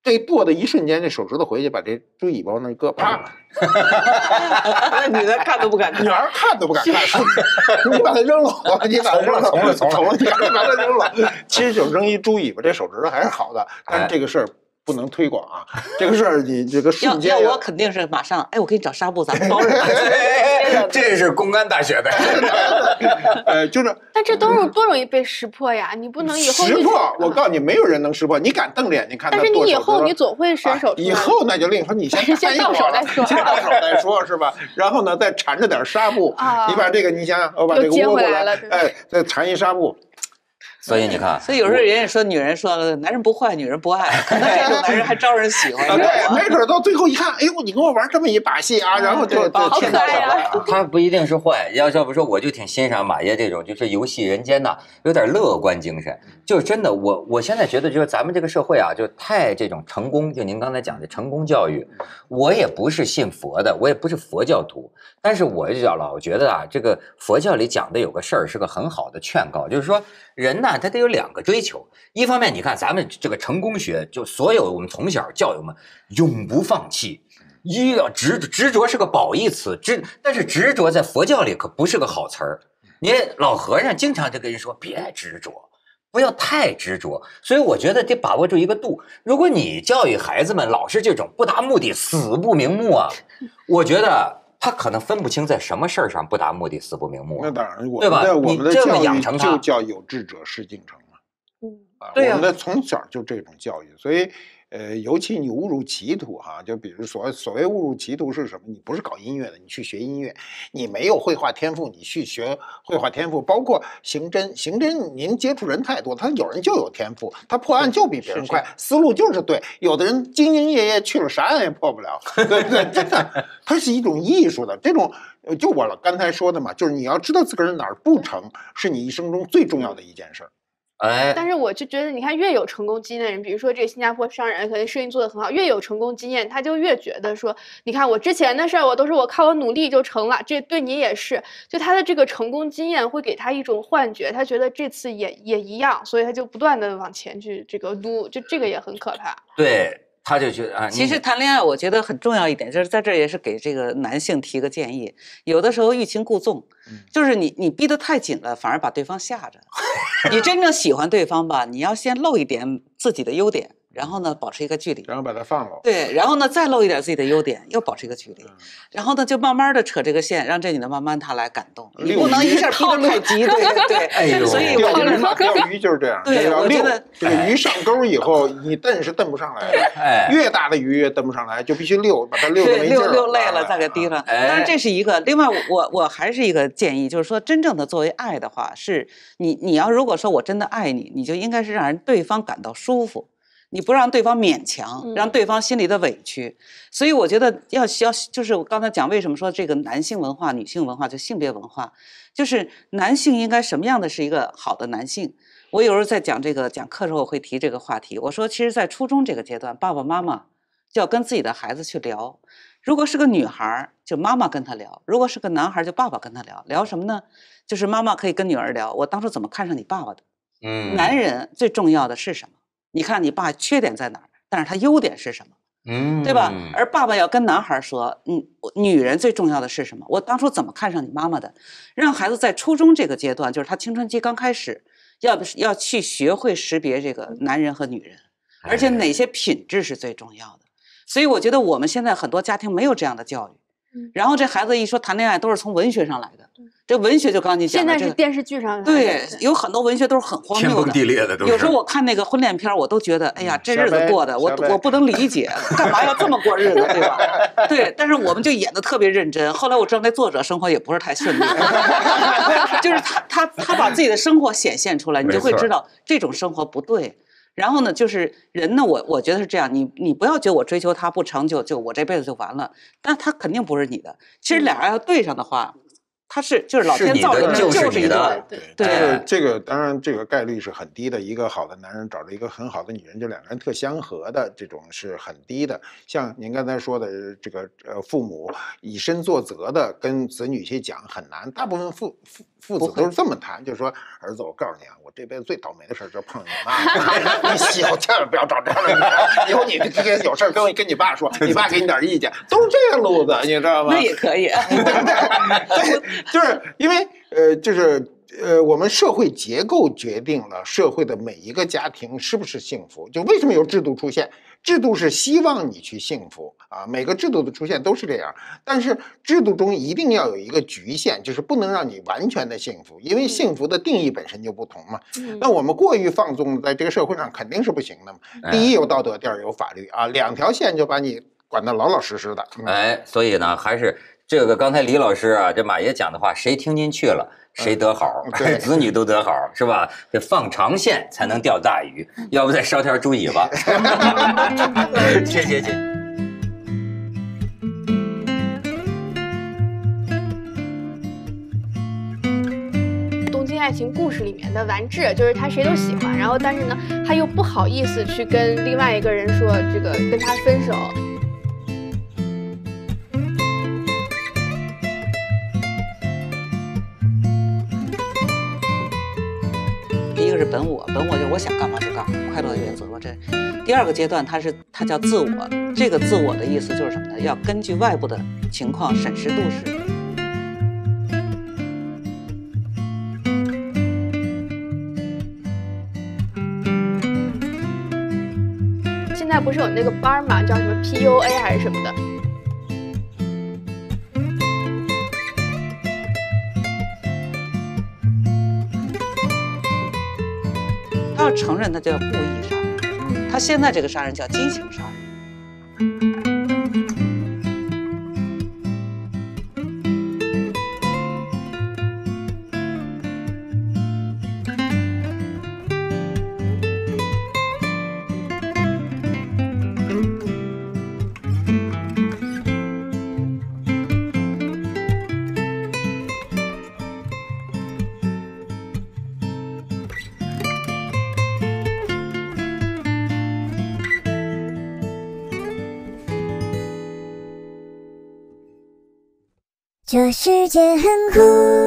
Speaker 3: 这剁的一瞬间，这手指头回去把这猪尾巴那一搁，啪 那女的看都不敢，女儿看都不敢。你把它扔了，你把它扔了，了你把它扔了。其实就扔一猪尾巴，这手指头还是好的，但这个事儿不能推广啊。这个事儿你这个瞬间要要我
Speaker 2: 肯定是马上哎，我给你找纱
Speaker 4: 布，咱们
Speaker 3: 包上。这是公安大学呗，呃，就是，
Speaker 4: 但这都是多容易被识破呀！你不能以后识破，
Speaker 3: 我告诉你，没有人能识破。你敢瞪着眼睛看？但是你以后你
Speaker 4: 总会伸手，以后
Speaker 3: 那就另说。你先 先到手再说，先到手再说是吧？然后呢，再缠着点纱布。你把这个，你想想，我把这个握过来，哎，再缠一纱布。所以你看，所以有时候人家说女人说了，男人不坏，女人不爱，可能这种男人还招
Speaker 1: 人喜欢。对，
Speaker 3: 没准到最后一看，哎呦，你跟我玩这么一把戏啊，然后就打起了。
Speaker 1: 他不一定是坏，要要不说我就挺欣赏马爷这种，就是游戏人间呐，有点乐观精神。就是真的，我我现在觉得就是咱们这个社会啊，就是太这种成功，就您刚才讲的成功教育。我也不是信佛的，我也不是佛教徒，但是我就老觉得啊，这个佛教里讲的有个事儿是个很好的劝告，就是说。人呢，他得有两个追求。一方面，你看咱们这个成功学，就所有我们从小教育我们永不放弃，一要执执着是个褒义词，执但是执着在佛教里可不是个好词儿。你老和尚经常就跟人说，别执着，不要太执着。所以我觉得得把握住一个度。如果你教育孩子们老是这种不达目的死不瞑目啊，我觉得。他可能分不清
Speaker 3: 在什么事儿上不达目的死不瞑目。那当然，对吧？你这么养成，就叫有志者事竟成嘛。嗯，啊，我们从小就这种教育，所以。呃，尤其你误入歧途哈，就比如所所谓误入歧途是什么？你不是搞音乐的，你去学音乐，你没有绘画天赋，你去学绘画天赋。包括刑侦，刑侦您接触人太多，他有人就有天赋，他破案就比别人快，思路就是对。有的人兢兢业业去了，啥案也破不了。对对，真的，它是一种艺术的这种。就我刚才说的嘛，就是你要知道自个儿哪儿不成，是你一生中最重要的一件事儿。哎，但
Speaker 4: 是我就觉得，你看，越有成功经验的人，比如说这个新加坡商人，可能生意做的很好，越有成功经验，他就越觉得说，你看我之前的事儿，我都是我靠我努力就成了，这对你也是，就他的这个成功经验会给他一种幻觉，他觉得这次也也一样，所以他就不断的往前去这个撸，就这个也很可怕。
Speaker 1: 对。他就觉得啊，
Speaker 2: 其实谈恋爱，我觉得很重要一点，就是在这也是给这个男性提个建议，有的时候欲擒故纵，就是你你逼得太紧了，反而把对方吓着。你真正喜欢对方吧，你要先露一点自己的优点。然后呢，保持一个距离，然后把它放了。对，然后呢，再露一点自己的优点，又保持一个距离，然后呢，就慢慢的扯这个线，让这女的慢慢她来感动。不能一下抛的太急，对对对。所以钓鱼钓
Speaker 3: 鱼就是这样。对，溜这个鱼上钩以后，你蹬是蹬不上来的。哎，越大的鱼越蹬不上来，就必须溜，把它溜溜溜累了再给提上。但是
Speaker 2: 这是一个，另外我我还是一个建议，就是说，真正的作为爱的话，是你你要如果说我真的爱你，你就应该是让人对方感到舒服。你不让对方勉强，让对方心里的委屈，所以我觉得要需要就是我刚才讲为什么说这个男性文化、女性文化就性别文化，就是男性应该什么样的是一个好的男性。我有时候在讲这个讲课时候会提这个话题，我说其实，在初中这个阶段，爸爸妈妈就要跟自己的孩子去聊。如果是个女孩，就妈妈跟他聊；如果是个男孩，就爸爸跟他聊聊什么呢？就是妈妈可以跟女儿聊我当初怎么看上你爸爸的。嗯，男人最重要的是什么？你看你爸缺点在哪儿？但是他优点是什么？
Speaker 1: 嗯，对吧？而
Speaker 2: 爸爸要跟男孩说，嗯，女人最重要的是什么？我当初怎么看上你妈妈的？让孩子在初中这个阶段，就是他青春期刚开始，要要去学会识别这个男人和女人，而且哪些品质是最重要的。所以我觉得我们现在很多家庭没有这样的教育。然后这孩子一说谈恋爱，都是从文学上来的，这文学就刚进。现在是
Speaker 4: 电视剧上。对，
Speaker 2: 有很多文学都是很荒谬的。天崩地裂的有时候我看那个婚恋片，我都觉得，哎呀，这日子过的，我我不能理解，干嘛要这么过日子，对吧？对，但是我们就演的特别认真。后来我知道那作者生活也不是太顺利，就是他他他把自己的生活显现出来，你就会知道这种生活不对。然后呢，就是人呢，我我觉得是这样，你你不要觉得我追求他不成就就我这辈子就完了，但他肯定不是你的。其实俩人要对上的话，他是就是老天造的就是你的。对对。
Speaker 3: 这个当然这个概率是很低的，一个好的男人找着一个很好的女人，就两个人特相合的这种是很低的。像您刚才说的这个呃，父母以身作则的跟子女去讲很难，大部分父父父子都是这么谈，就是说儿子，我告诉你啊。这辈子最倒霉的事儿就碰你妈，你以后千万不要找这样的。人。以后你这有事儿跟跟你爸说，你爸给你点意见，都是这个路子，你知道吗？那也可以，就是因为呃，就是呃，我们社会结构决定了社会的每一个家庭是不是幸福。就为什么有制度出现？制度是希望你去幸福啊，每个制度的出现都是这样，但是制度中一定要有一个局限，就是不能让你完全的幸福，因为幸福的定义本身就不同嘛。那我们过于放纵在这个社会上肯定是不行的嘛。第一有道德，第二有法律啊，两条线就把你管得老老实实的。
Speaker 1: 哎，所以呢还是。这个刚才李老师啊，这马爷讲的话，谁听进去了，谁得好，子女都得好，是吧？得放长线才能钓大鱼，要不再烧条猪尾巴？谢谢谢。
Speaker 4: 东京爱情故事》里面的完治，就是他谁都喜欢，然后但是呢，他又不好意思去跟另外一个人说这个跟他分手。
Speaker 2: 是本我，本我就我想干嘛就干嘛，快乐原则。这第二个阶段，它是它叫自我，这个自我的意思就是什么呢？要根据外部的情况审时度势。
Speaker 4: 现在不是有那个班嘛，叫什么 PUA 还是什么的？
Speaker 2: 承认他叫故意杀人，他现在这个杀人叫激情杀人。这世界很酷。